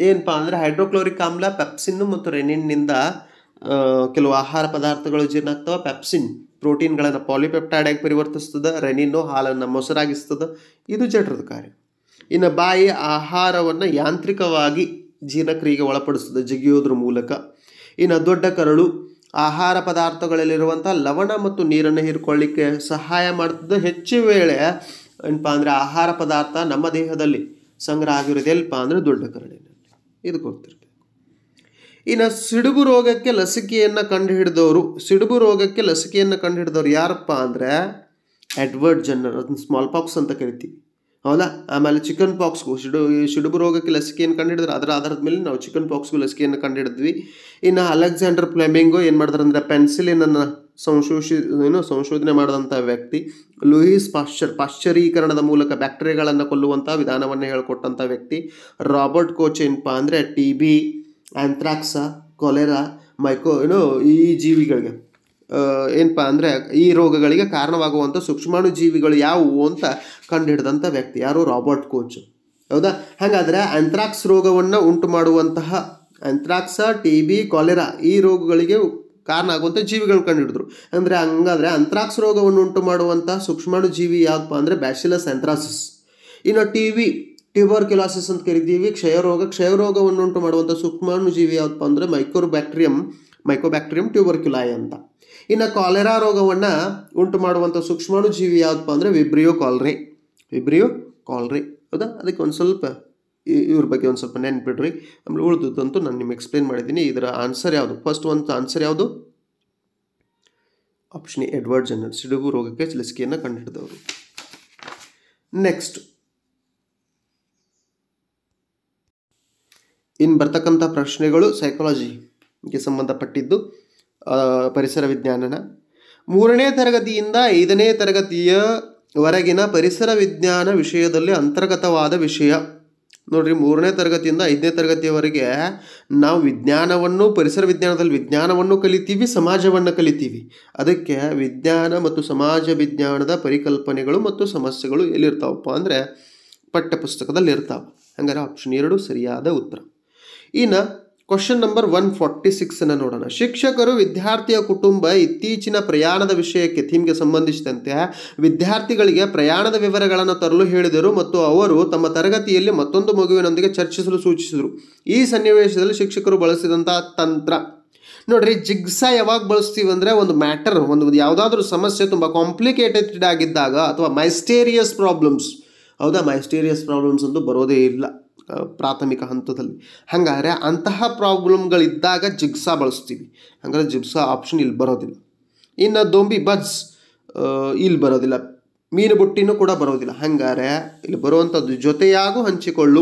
ಏನಪ್ಪ ಅಂದರೆ ಹೈಡ್ರೋಕ್ಲೋರಿಕ್ ಆಮ್ಲ ಪೆಪ್ಸಿನ್ನು ಮತ್ತು ರೆನಿನ್ನಿಂದ ಕೆಲವು ಆಹಾರ ಪದಾರ್ಥಗಳು ಜೀರ್ಣ ಆಗ್ತವೆ ಪೆಪ್ಸಿನ್ ಪ್ರೋಟೀನ್ಗಳನ್ನು ಪಾಲಿಪೆಪ್ಟೈಡಾಗಿ ಪರಿವರ್ತಿಸ್ತದೆ ರೆನಿನ್ನು ಹಾಲನ್ನು ಮೊಸರಾಗಿಸ್ತದೆ ಇದು ಜಠರದ ಕಾರ್ಯ ಇನ್ನು ಬಾಯಿ ಆಹಾರವನ್ನು ಯಾಂತ್ರಿಕವಾಗಿ ಜೀರ್ಣಕ್ರಿಯೆಗೆ ಒಳಪಡಿಸ್ತದೆ ಜಿಗಿಯೋದ್ರ ಮೂಲಕ ಇನ್ನು ದೊಡ್ಡ ಕರಳು ಆಹಾರ ಪದಾರ್ಥಗಳಲ್ಲಿರುವಂಥ ಲವಣ ಮತ್ತು ನೀರನ್ನು ಹೀರ್ಕೊಳ್ಳಿಕ್ಕೆ ಸಹಾಯ ಮಾಡ್ತದೆ ಹೆಚ್ಚು ವೇಳೆ ಏನಪ್ಪ ಅಂದರೆ ಆಹಾರ ಪದಾರ್ಥ ನಮ್ಮ ದೇಹದಲ್ಲಿ ಸಂಗ್ರಹ ಆಗಿರೋದು ಅಂದ್ರೆ ಅಂದರೆ ದೊಡ್ಡ ಕರಳಿನಲ್ಲಿ ಇದು ಕೊಡ್ತಾರೆ ಇನ್ನು ಸಿಡುಬು ರೋಗಕ್ಕೆ ಲಸಿಕೆಯನ್ನು ಕಂಡುಹಿಡಿದವರು ಸಿಡುಬು ರೋಗಕ್ಕೆ ಲಸಿಕೆಯನ್ನು ಕಂಡುಹಿಡಿದವರು ಯಾರಪ್ಪ ಅಂದರೆ ಎಡ್ವರ್ಡ್ ಜನ್ನರ್ ಅದನ್ನ ಸ್ಮಾಲ್ ಪಾಕ್ಸ್ ಅಂತ ಕರಿತೀವಿ ಹೌದಾ ಆಮೇಲೆ ಚಿಕನ್ ಪಾಕ್ಸ್ಗೂ ಸಿಡು ಸಿಡುಬು ರೋಗಕ್ಕೆ ಲಸಿಕೆಯನ್ನು ಕಂಡುಹಿಡಿದ್ರೆ ಅದರ ಆಧಾರದ ಮೇಲೆ ನಾವು ಚಿಕನ್ ಪಾಕ್ಸ್ಗೂ ಲಸಿಕೆಯನ್ನು ಕಂಡುಹಿಡಿದ್ವಿ ಇನ್ನು ಅಲೆಕ್ಸಾಂಡರ್ ಫ್ಲೆಮಿಂಗು ಏನು ಮಾಡಿದ್ರು ಅಂದರೆ ಪೆನ್ಸಿಲಿನನ್ನು ಸಂಶೋಷಿ ಏನು ಸಂಶೋಧನೆ ಮಾಡಿದಂಥ ವ್ಯಕ್ತಿ ಲೂಯಿಸ್ ಪಾಶ್ಚರ್ ಪಾಶ್ಚರೀಕರಣದ ಮೂಲಕ ಬ್ಯಾಕ್ಟೀರಿಯಾಗಳನ್ನು ಕೊಲ್ಲುವಂಥ ವಿಧಾನವನ್ನು ಹೇಳ್ಕೊಟ್ಟಂಥ ವ್ಯಕ್ತಿ ರಾಬರ್ಟ್ ಕೋಚ್ ಏನಪ್ಪ ಅಂದರೆ T B anthrax cholera micro ಏನು ಈ ಜೀವಿಗಳಿಗೆ ಏನಪ್ಪ ಅಂದರೆ ಈ ರೋಗಗಳಿಗೆ ಕಾರಣವಾಗುವಂಥ ಸೂಕ್ಷ್ಮಾಣು ಜೀವಿಗಳು ಯಾವುವು ಅಂತ ಕಂಡುಹಿಡಿದಂಥ ವ್ಯಕ್ತಿ ಯಾರು ರಾಬರ್ಟ್ ಕೋಚ್ ಹೌದಾ ಹಾಗಾದರೆ ಆ್ಯಂಥ್ರಾಕ್ಸ್ ರೋಗವನ್ನು ಉಂಟು ಮಾಡುವಂತಹ ಆ್ಯಂಥ್ರಾಕ್ಸ ಟಿ ಬಿ ಕೊಲೆರಾ ಈ ರೋಗಗಳಿಗೆ ಕಾರಣ ಆಗುವಂಥ ಜೀವಿಗಳು ಕಂಡುಹಿಡಿದ್ರು ಅಂದರೆ ಹಂಗಾದರೆ ಅಂತ್ರಾಕ್ಸ್ ರೋಗವನ್ನು ಉಂಟು ಮಾಡುವಂಥ ಸೂಕ್ಷ್ಮಾಣು ಜೀವಿ ಯಾವುದಪ್ಪ ಅಂದರೆ ಬ್ಯಾಸಿಲಸ್ ಆ್ಯಂಥ್ರಾಸಿಸ್ ಇನ್ನು ಟಿ ವಿ ಟ್ಯೂಬರ್ಕ್ಯುಲಾಸಿಸ್ ಅಂತ ಕರಿತೀವಿ ರೋಗವನ್ನು ಉಂಟು ಮಾಡುವಂಥ ಸೂಕ್ಷ್ಮಾಣುಜೀವಿ ಯಾವುದಪ್ಪ ಅಂದರೆ ಮೈಕ್ರೋಬ್ಯಾಕ್ಟ್ರಿಯಂ ಟ್ಯೂಬರ್ ಟ್ಯೂಬರ್ಕ್ಯುಲಾಯ್ ಅಂತ ಇನ್ನು ಕಾಲೆರಾ ರೋಗವನ್ನು ಉಂಟು ಮಾಡುವಂಥ ಸೂಕ್ಷ್ಮಾಣುಜೀವಿ ಯಾವುದಪ್ಪ ಅಂದರೆ ವಿಬ್ರಿಯೋ ಕಾಲ್ರಿ ವಿಬ್ರಿಯೋ ಕಾಲ್ರಿ ಹೌದಾ ಅದಕ್ಕೆ ಒಂದು ಸ್ವಲ್ಪ ಇವ್ರ ಬಗ್ಗೆ ಒಂದು ಸ್ವಲ್ಪ ನೆನ್ಪಿಡ್ರಿ ಆಮೇಲೆ ಉಳಿದಂತೂ ನಾನು ನಿಮ್ಗೆ ಎಕ್ಸ್ಪ್ಲೇನ್ ಮಾಡಿದ್ದೀನಿ ಇದರ ಆನ್ಸರ್ ಯಾವುದು ಫಸ್ಟ್ ಒಂದು ಆನ್ಸರ್ ಯಾವುದು ಆಪ್ಷನ್ ಎಡ್ವರ್ಡ್ ಜನರ್ ಸಿಡುಬು ರೋಗಕ್ಕೆ ಲಸಿಕೆಯನ್ನು ಕಂಡುಹಿಡಿದವರು ನೆಕ್ಸ್ಟ್ ಇನ್ನು ಬರ್ತಕ್ಕಂಥ ಪ್ರಶ್ನೆಗಳು ಸೈಕಾಲಜಿಗೆ ಸಂಬಂಧಪಟ್ಟಿದ್ದು ಪರಿಸರ ವಿಜ್ಞಾನನ ಮೂರನೇ ತರಗತಿಯಿಂದ ಐದನೇ ತರಗತಿಯವರೆಗಿನ ಪರಿಸರ ವಿಜ್ಞಾನ ವಿಷಯದಲ್ಲಿ ಅಂತರ್ಗತವಾದ ವಿಷಯ ನೋಡಿರಿ ಮೂರನೇ ತರಗತಿಯಿಂದ ಐದನೇ ತರಗತಿಯವರೆಗೆ ನಾವು ವಿಜ್ಞಾನವನ್ನು ಪರಿಸರ ವಿಜ್ಞಾನದಲ್ಲಿ ವಿಜ್ಞಾನವನ್ನು ಕಲಿತೀವಿ ಸಮಾಜವನ್ನು ಕಲಿತೀವಿ ಅದಕ್ಕೆ ವಿಜ್ಞಾನ ಮತ್ತು ಸಮಾಜ ವಿಜ್ಞಾನದ ಪರಿಕಲ್ಪನೆಗಳು ಮತ್ತು ಸಮಸ್ಯೆಗಳು ಎಲ್ಲಿರ್ತಾವಪ್ಪ ಅಂದರೆ ಪಠ್ಯಪುಸ್ತಕದಲ್ಲಿರ್ತಾವೆ ಹಂಗಾರೆ ಆಪ್ಷನ್ ಎರಡು ಸರಿಯಾದ ಉತ್ತರ ಇನ್ನು ಕ್ವಶನ್ ನಂಬರ್ ಒನ್ ಫಾರ್ಟಿ ಸಿಕ್ಸನ್ನು ನೋಡೋಣ ಶಿಕ್ಷಕರು ವಿದ್ಯಾರ್ಥಿಯ ಕುಟುಂಬ ಇತ್ತೀಚಿನ ಪ್ರಯಾಣದ ವಿಷಯಕ್ಕೆ ಥೀಮ್ಗೆ ಸಂಬಂಧಿಸಿದಂತೆ ವಿದ್ಯಾರ್ಥಿಗಳಿಗೆ ಪ್ರಯಾಣದ ವಿವರಗಳನ್ನು ತರಲು ಹೇಳಿದರು ಮತ್ತು ಅವರು ತಮ್ಮ ತರಗತಿಯಲ್ಲಿ ಮತ್ತೊಂದು ಮಗುವಿನೊಂದಿಗೆ ಚರ್ಚಿಸಲು ಸೂಚಿಸಿದರು ಈ ಸನ್ನಿವೇಶದಲ್ಲಿ ಶಿಕ್ಷಕರು ಬಳಸಿದಂಥ ತಂತ್ರ ನೋಡ್ರಿ ಜಿಗ್ಸಾ ಯಾವಾಗ ಬಳಸ್ತೀವಿ ಅಂದರೆ ಒಂದು ಮ್ಯಾಟರ್ ಒಂದು ಯಾವುದಾದ್ರೂ ಸಮಸ್ಯೆ ತುಂಬ ಕಾಂಪ್ಲಿಕೇಟೆಡ್ ಆಗಿದ್ದಾಗ ಅಥವಾ ಮೈಸ್ಟೇರಿಯಸ್ ಪ್ರಾಬ್ಲಮ್ಸ್ ಹೌದಾ ಮೈಸ್ಟೇರಿಯಸ್ ಪ್ರಾಬ್ಲಮ್ಸ್ ಅಂತೂ ಬರೋದೇ ಇಲ್ಲ ಪ್ರಾಥಮಿಕ ಹಂತದಲ್ಲಿ ಹಾಗಾದರೆ ಅಂತಹ ಪ್ರಾಬ್ಲಮ್ಗಳಿದ್ದಾಗ ಜಿಗ್ಸಾ ಬಳಸ್ತೀವಿ ಹಂಗಾರೆ ಜಿಗ್ಸಾ ಆಪ್ಷನ್ ಇಲ್ಲಿ ಬರೋದಿಲ್ಲ ಇನ್ನು ದೊಂಬಿ ಬಜ್ಸ್ ಇಲ್ಲಿ ಬರೋದಿಲ್ಲ ಮೀನು ಬುಟ್ಟಿನೂ ಕೂಡ ಬರೋದಿಲ್ಲ ಹಂಗಾರೆ ಇಲ್ಲಿ ಬರುವಂಥದ್ದು ಜೊತೆಯಾಗೂ ಹಂಚಿಕೊಳ್ಳು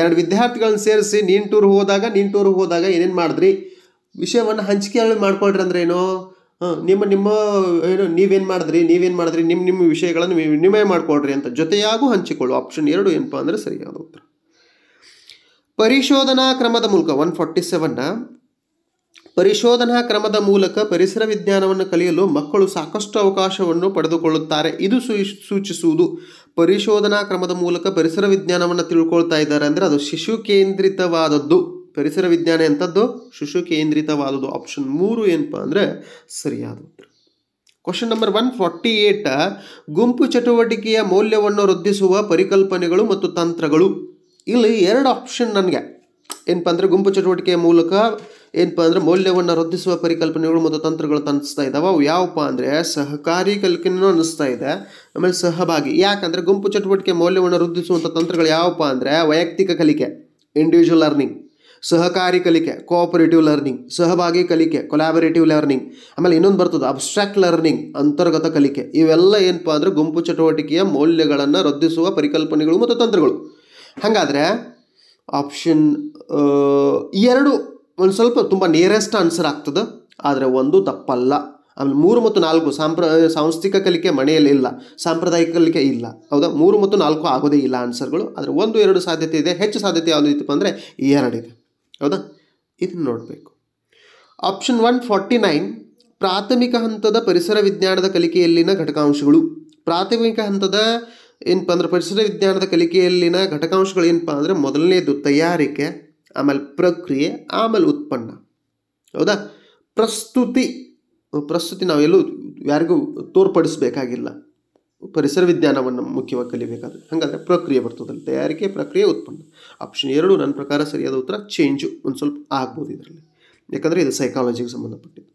ಎರಡು ವಿದ್ಯಾರ್ಥಿಗಳನ್ನ ಸೇರಿಸಿ ನೀನು ಟೂರ್ ಹೋದಾಗ ನೀನು ಟೂರ್ ಹೋದಾಗ ಏನೇನು ಮಾಡಿದ್ರಿ ವಿಷಯವನ್ನು ಹಂಚಿಕೆ ಮಾಡ್ಕೊಳ್ರಿ ಅಂದ್ರೆ ಏನು ನಿಮ್ಮ ನಿಮ್ಮ ಏನು ನೀವೇನು ಮಾಡಿದ್ರಿ ನೀವೇನು ಮಾಡಿದ್ರಿ ನಿಮ್ಮ ನಿಮ್ಮ ವಿಷಯಗಳನ್ನು ವಿನಿಮಯ ಮಾಡ್ಕೊಳ್ರಿ ಅಂತ ಜೊತೆಯಾಗೂ ಹಂಚಿಕೊಳ್ಳು ಆಪ್ಷನ್ ಎರಡು ಏನಪ್ಪ ಅಂದರೆ ಸರಿಯಾದ ಉತ್ತರ ಪರಿಶೋಧನಾ ಕ್ರಮದ ಮೂಲಕ ಒನ್ ಫಾರ್ಟಿ ಸೆವೆನ್ ಪರಿಶೋಧನಾ ಕ್ರಮದ ಮೂಲಕ ಪರಿಸರ ವಿಜ್ಞಾನವನ್ನು ಕಲಿಯಲು ಮಕ್ಕಳು ಸಾಕಷ್ಟು ಅವಕಾಶವನ್ನು ಪಡೆದುಕೊಳ್ಳುತ್ತಾರೆ ಇದು ಸೂಚಿಸುವುದು ಪರಿಶೋಧನಾ ಕ್ರಮದ ಮೂಲಕ ಪರಿಸರ ವಿಜ್ಞಾನವನ್ನು ತಿಳ್ಕೊಳ್ತಾ ಇದ್ದಾರೆ ಅಂದರೆ ಅದು ಶಿಶು ಕೇಂದ್ರಿತವಾದದ್ದು ಪರಿಸರ ವಿಜ್ಞಾನ ಎಂಥದ್ದು ಶಿಶು ಕೇಂದ್ರಿತವಾದದ್ದು ಆಪ್ಷನ್ ಮೂರು ಏನಪ್ಪ ಅಂದರೆ ಸರಿಯಾದ ಉತ್ತರ question number one forty eight ಗುಂಪು ಚಟುವಟಿಕೆಯ ಮೌಲ್ಯವನ್ನು ವೃದ್ಧಿಸುವ ಪರಿಕಲ್ಪನೆಗಳು ಮತ್ತು ತಂತ್ರಗಳು ಇಲ್ಲಿ ಎರಡು ಆಪ್ಷನ್ ನನಗೆ ಏನಪ್ಪ ಅಂದರೆ ಗುಂಪು ಚಟುವಟಿಕೆಯ ಮೂಲಕ ಏನಪ್ಪ ಅಂದರೆ ಮೌಲ್ಯವನ್ನು ವೃದ್ಧಿಸುವ ಪರಿಕಲ್ಪನೆಗಳು ಮತ್ತು ತಂತ್ರಗಳು ಅನ್ನಿಸ್ತಾ ಇದ್ದಾವೆ ಅವು ಯಾವಪ್ಪ ಅಂದರೆ ಸಹಕಾರಿ ಕಲಿಕೆನೂ ಅನ್ನಿಸ್ತಾ ಇದೆ ಆಮೇಲೆ ಸಹಭಾಗಿ ಯಾಕಂದರೆ ಗುಂಪು ಚಟುವಟಿಕೆ ಮೌಲ್ಯವನ್ನು ವೃದ್ಧಿಸುವಂಥ ತಂತ್ರಗಳು ಯಾವಪ್ಪ ಅಂದರೆ ವೈಯಕ್ತಿಕ ಕಲಿಕೆ ಇಂಡಿವಿಜುವಲ್ ಲರ್ನಿಂಗ್ ಸಹಕಾರಿ ಕಲಿಕೆ ಕೋಆಪರೇಟಿವ್ ಲರ್ನಿಂಗ್ ಸಹಭಾಗಿ ಕಲಿಕೆ ಕೊಲಾಬರೇಟಿವ್ ಲರ್ನಿಂಗ್ ಆಮೇಲೆ ಇನ್ನೊಂದು ಬರ್ತದೆ ಅಬ್ಸ್ಟ್ರಾಕ್ಟ್ ಲರ್ನಿಂಗ್ ಅಂತರ್ಗತ ಕಲಿಕೆ ಇವೆಲ್ಲ ಏನಪ್ಪ ಅಂದರೆ ಗುಂಪು ಚಟುವಟಿಕೆಯ ಮೌಲ್ಯಗಳನ್ನು ವೃದ್ಧಿಸುವ ಪರಿಕಲ್ಪನೆಗಳು ಮತ್ತು ತಂತ್ರಗಳು ಹಾಗಾದರೆ ಆಪ್ಷನ್ ಎರಡು ಒಂದು ಸ್ವಲ್ಪ ತುಂಬ ನಿಯರೆಸ್ಟ್ ಆನ್ಸರ್ ಆಗ್ತದೆ ಆದರೆ ಒಂದು ತಪ್ಪಲ್ಲ ಆಮೇಲೆ ಮೂರು ಮತ್ತು ನಾಲ್ಕು ಸಾಂಪ್ರ ಸಾಂಸ್ಥಿಕ ಕಲಿಕೆ ಮನೆಯಲ್ಲಿ ಇಲ್ಲ ಸಾಂಪ್ರದಾಯಿಕ ಕಲಿಕೆ ಇಲ್ಲ ಹೌದಾ ಮೂರು ಮತ್ತು ನಾಲ್ಕು ಆಗೋದೇ ಇಲ್ಲ ಆನ್ಸರ್ಗಳು ಆದರೆ ಒಂದು ಎರಡು ಸಾಧ್ಯತೆ ಇದೆ ಹೆಚ್ಚು ಸಾಧ್ಯತೆ ಯಾವುದು ಇತ್ತಪ್ಪ ಅಂದರೆ ಎರಡಿದೆ ಹೌದಾ ಇದನ್ನು ನೋಡಬೇಕು ಆಪ್ಷನ್ ಒನ್ ಫಾರ್ಟಿ ನೈನ್ ಪ್ರಾಥಮಿಕ ಹಂತದ ಪರಿಸರ ವಿಜ್ಞಾನದ ಕಲಿಕೆಯಲ್ಲಿನ ಘಟಕಾಂಶಗಳು ಪ್ರಾಥಮಿಕ ಹಂತದ ಏನಪ್ಪ ಅಂದ್ರೆ ಪರಿಸರ ವಿಜ್ಞಾನದ ಕಲಿಕೆಯಲ್ಲಿನ ಘಟಕಾಂಶಗಳು ಏನಪ್ಪ ಅಂದರೆ ಮೊದಲನೇದು ತಯಾರಿಕೆ ಆಮೇಲೆ ಪ್ರಕ್ರಿಯೆ ಆಮೇಲೆ ಉತ್ಪನ್ನ ಹೌದಾ ಪ್ರಸ್ತುತಿ ಪ್ರಸ್ತುತಿ ನಾವೆಲ್ಲೂ ಯಾರಿಗೂ ತೋರ್ಪಡಿಸಬೇಕಾಗಿಲ್ಲ ಪರಿಸರ ವಿಜ್ಞಾನವನ್ನು ಮುಖ್ಯವಾಗಿ ಕಲಿಬೇಕಾದ್ರೆ ಹಾಗಾದರೆ ಪ್ರಕ್ರಿಯೆ ಬರ್ತದಲ್ಲಿ ತಯಾರಿಕೆ ಪ್ರಕ್ರಿಯೆ ಉತ್ಪನ್ನ ಆಪ್ಷನ್ ಎರಡು ನನ್ನ ಪ್ರಕಾರ ಸರಿಯಾದ ಉತ್ತರ ಚೇಂಜು ಒಂದು ಸ್ವಲ್ಪ ಆಗ್ಬೋದು ಇದರಲ್ಲಿ ಯಾಕಂದರೆ ಇದು ಸೈಕಾಲಜಿಗೆ ಸಂಬಂಧಪಟ್ಟಿದ್ದು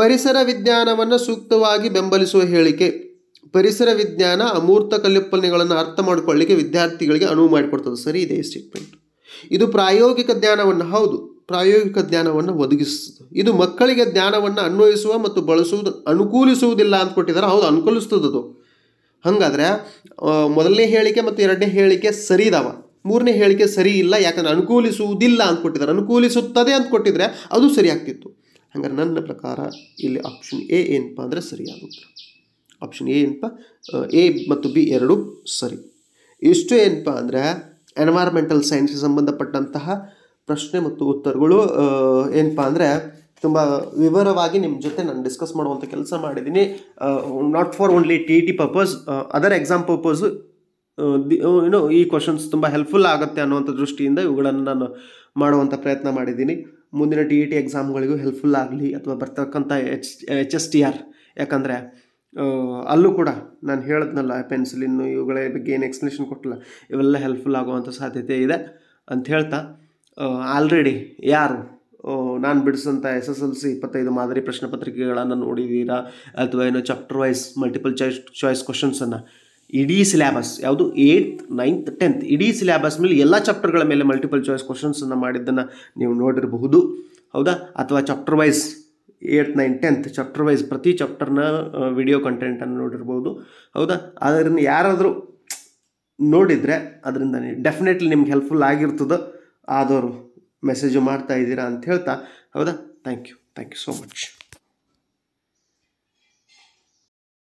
ಪರಿಸರ ವಿಜ್ಞಾನವನ್ನು ಸೂಕ್ತವಾಗಿ ಬೆಂಬಲಿಸುವ ಹೇಳಿಕೆ ಪರಿಸರ ವಿಜ್ಞಾನ ಅಮೂರ್ತ ಕಲ್ಪನೆಗಳನ್ನು ಅರ್ಥ ಮಾಡಿಕೊಳ್ಳಿಕ್ಕೆ ವಿದ್ಯಾರ್ಥಿಗಳಿಗೆ ಅನುವು ಮಾಡಿಕೊಡ್ತದೆ ಸರಿ ಇದೆ ಸ್ಟೇಟ್ಮೆಂಟ್ ಇದು ಪ್ರಾಯೋಗಿಕ ಜ್ಞಾನವನ್ನು ಹೌದು ಪ್ರಾಯೋಗಿಕ ಜ್ಞಾನವನ್ನು ಒದಗಿಸ್ತದೆ ಇದು ಮಕ್ಕಳಿಗೆ ಜ್ಞಾನವನ್ನು ಅನ್ವಯಿಸುವ ಮತ್ತು ಬಳಸುವುದು ಅನುಕೂಲಿಸುವುದಿಲ್ಲ ಅಂತ ಕೊಟ್ಟಿದ್ದಾರೆ ಹೌದು ಅನುಕೂಲಿಸ್ತದದು ಹಾಗಾದರೆ ಮೊದಲನೇ ಹೇಳಿಕೆ ಮತ್ತು ಎರಡನೇ ಹೇಳಿಕೆ ಸರಿ ಇದಾವ ಮೂರನೇ ಹೇಳಿಕೆ ಸರಿ ಇಲ್ಲ ಯಾಕಂದರೆ ಅನುಕೂಲಿಸುವುದಿಲ್ಲ ಅಂತ ಅನುಕೂಲಿಸುತ್ತದೆ ಅಂತ ಕೊಟ್ಟಿದ್ರೆ ಅದು ಸರಿಯಾಗ್ತಿತ್ತು ಹಾಗಾದ್ರೆ ನನ್ನ ಪ್ರಕಾರ ಇಲ್ಲಿ ಆಪ್ಷನ್ ಎ ಏನಪ್ಪ ಅಂದರೆ ಸರಿಯಾಗುತ್ತೆ ಆಪ್ಷನ್ ಎ ಏನಪ್ಪ ಎ ಮತ್ತು ಬಿ ಎರಡು ಸರಿ ಇಷ್ಟು ಏನಪ್ಪ ಅಂದರೆ ಎನ್ವೈರ್ಮೆಂಟಲ್ ಸೈನ್ಸ್ಗೆ ಸಂಬಂಧಪಟ್ಟಂತಹ ಪ್ರಶ್ನೆ ಮತ್ತು ಉತ್ತರಗಳು ಏನಪ್ಪ ಅಂದರೆ ತುಂಬ ವಿವರವಾಗಿ ನಿಮ್ಮ ಜೊತೆ e ನಾನು ಡಿಸ್ಕಸ್ ಮಾಡುವಂಥ ಕೆಲಸ ಮಾಡಿದ್ದೀನಿ not for only T E T purpose other exam purpose ಏನು ಈ ಕ್ವಶನ್ಸ್ ತುಂಬ ಹೆಲ್ಪ್ಫುಲ್ ಆಗುತ್ತೆ ಅನ್ನುವಂಥ ದೃಷ್ಟಿಯಿಂದ ಇವುಗಳನ್ನು ನಾನು ಮಾಡುವಂಥ ಪ್ರಯತ್ನ ಮಾಡಿದ್ದೀನಿ ಮುಂದಿನ ಟಿ ಇ ಟಿ ಎಕ್ಸಾಮ್ಗಳಿಗೂ ಹೆಲ್ಪ್ಫುಲ್ ಆಗಲಿ ಅಥವಾ ಬರ್ತಕ್ಕಂಥ H H S T R ಯಾಕಂದರೆ ಅಲ್ಲೂ ಕೂಡ ನಾನು ಹೇಳಿದ್ನಲ್ಲ ಪೆನ್ಸಿಲಿನ್ನು ಇವುಗಳ ಬಗ್ಗೆ ಏನು ಎಕ್ಸ್ಪ್ಲನೇಷನ್ ಕೊಟ್ಟಿಲ್ಲ ಇವೆಲ್ಲ ಹೆಲ್ಪ್ಫುಲ್ ಆಗುವಂಥ ಸಾಧ್ಯತೆ ಇದೆ ಅಂತ ಹೇಳ್ತಾ ಆಲ್ರೆಡಿ ಯಾರು ನಾನು ಬಿಡಿಸಿದಂಥ ಎಸ್ ಎಸ್ ಎಲ್ ಸಿ ಇಪ್ಪತ್ತೈದು ಮಾದರಿ ಪ್ರಶ್ನೆ ಪತ್ರಿಕೆಗಳನ್ನು ನೋಡಿದ್ದೀರಾ ಅಥವಾ ಏನೋ chapter wise multiple choice choice ಕ್ವಶನ್ಸನ್ನು ಇಡೀ ಸಿಲೆಬಸ್ ಯಾವುದು ಏಯ್ತ್ ನೈನ್ತ್ ಟೆಂತ್ ಇಡೀ ಸಿಲೆಬಸ್ ಮೇಲೆ ಎಲ್ಲ ಚಾಪ್ಟರ್ಗಳ ಮೇಲೆ ಮಲ್ಟಿಪಲ್ ಚಾಯ್ಸ್ ಕ್ವಶನ್ಸನ್ನು ಮಾಡಿದ್ದನ್ನು ನೀವು ನೋಡಿರಬಹುದು ಹೌದಾ ಅಥವಾ chapter wise eight nine tenth chapter wise ಪ್ರತಿ ಚಾಪ್ಟರ್ನ ವಿಡಿಯೋ ಕಂಟೆಂಟನ್ನು ನೋಡಿರ್ಬೋದು ಹೌದಾ ಅದರಿಂದ ಯಾರಾದರೂ ನೋಡಿದರೆ ಅದರಿಂದ ಡೆಫಿನೆಟ್ಲಿ ನಿಮ್ಗೆ ಹೆಲ್ಪ್ಫುಲ್ ಆಗಿರ್ತದೆ ಆದವರು ಮೆಸೇಜು ಮಾಡ್ತಾ ಇದ್ದೀರಾ ಅಂತ ಹೇಳ್ತಾ ಹೌದಾ thank you thank you so much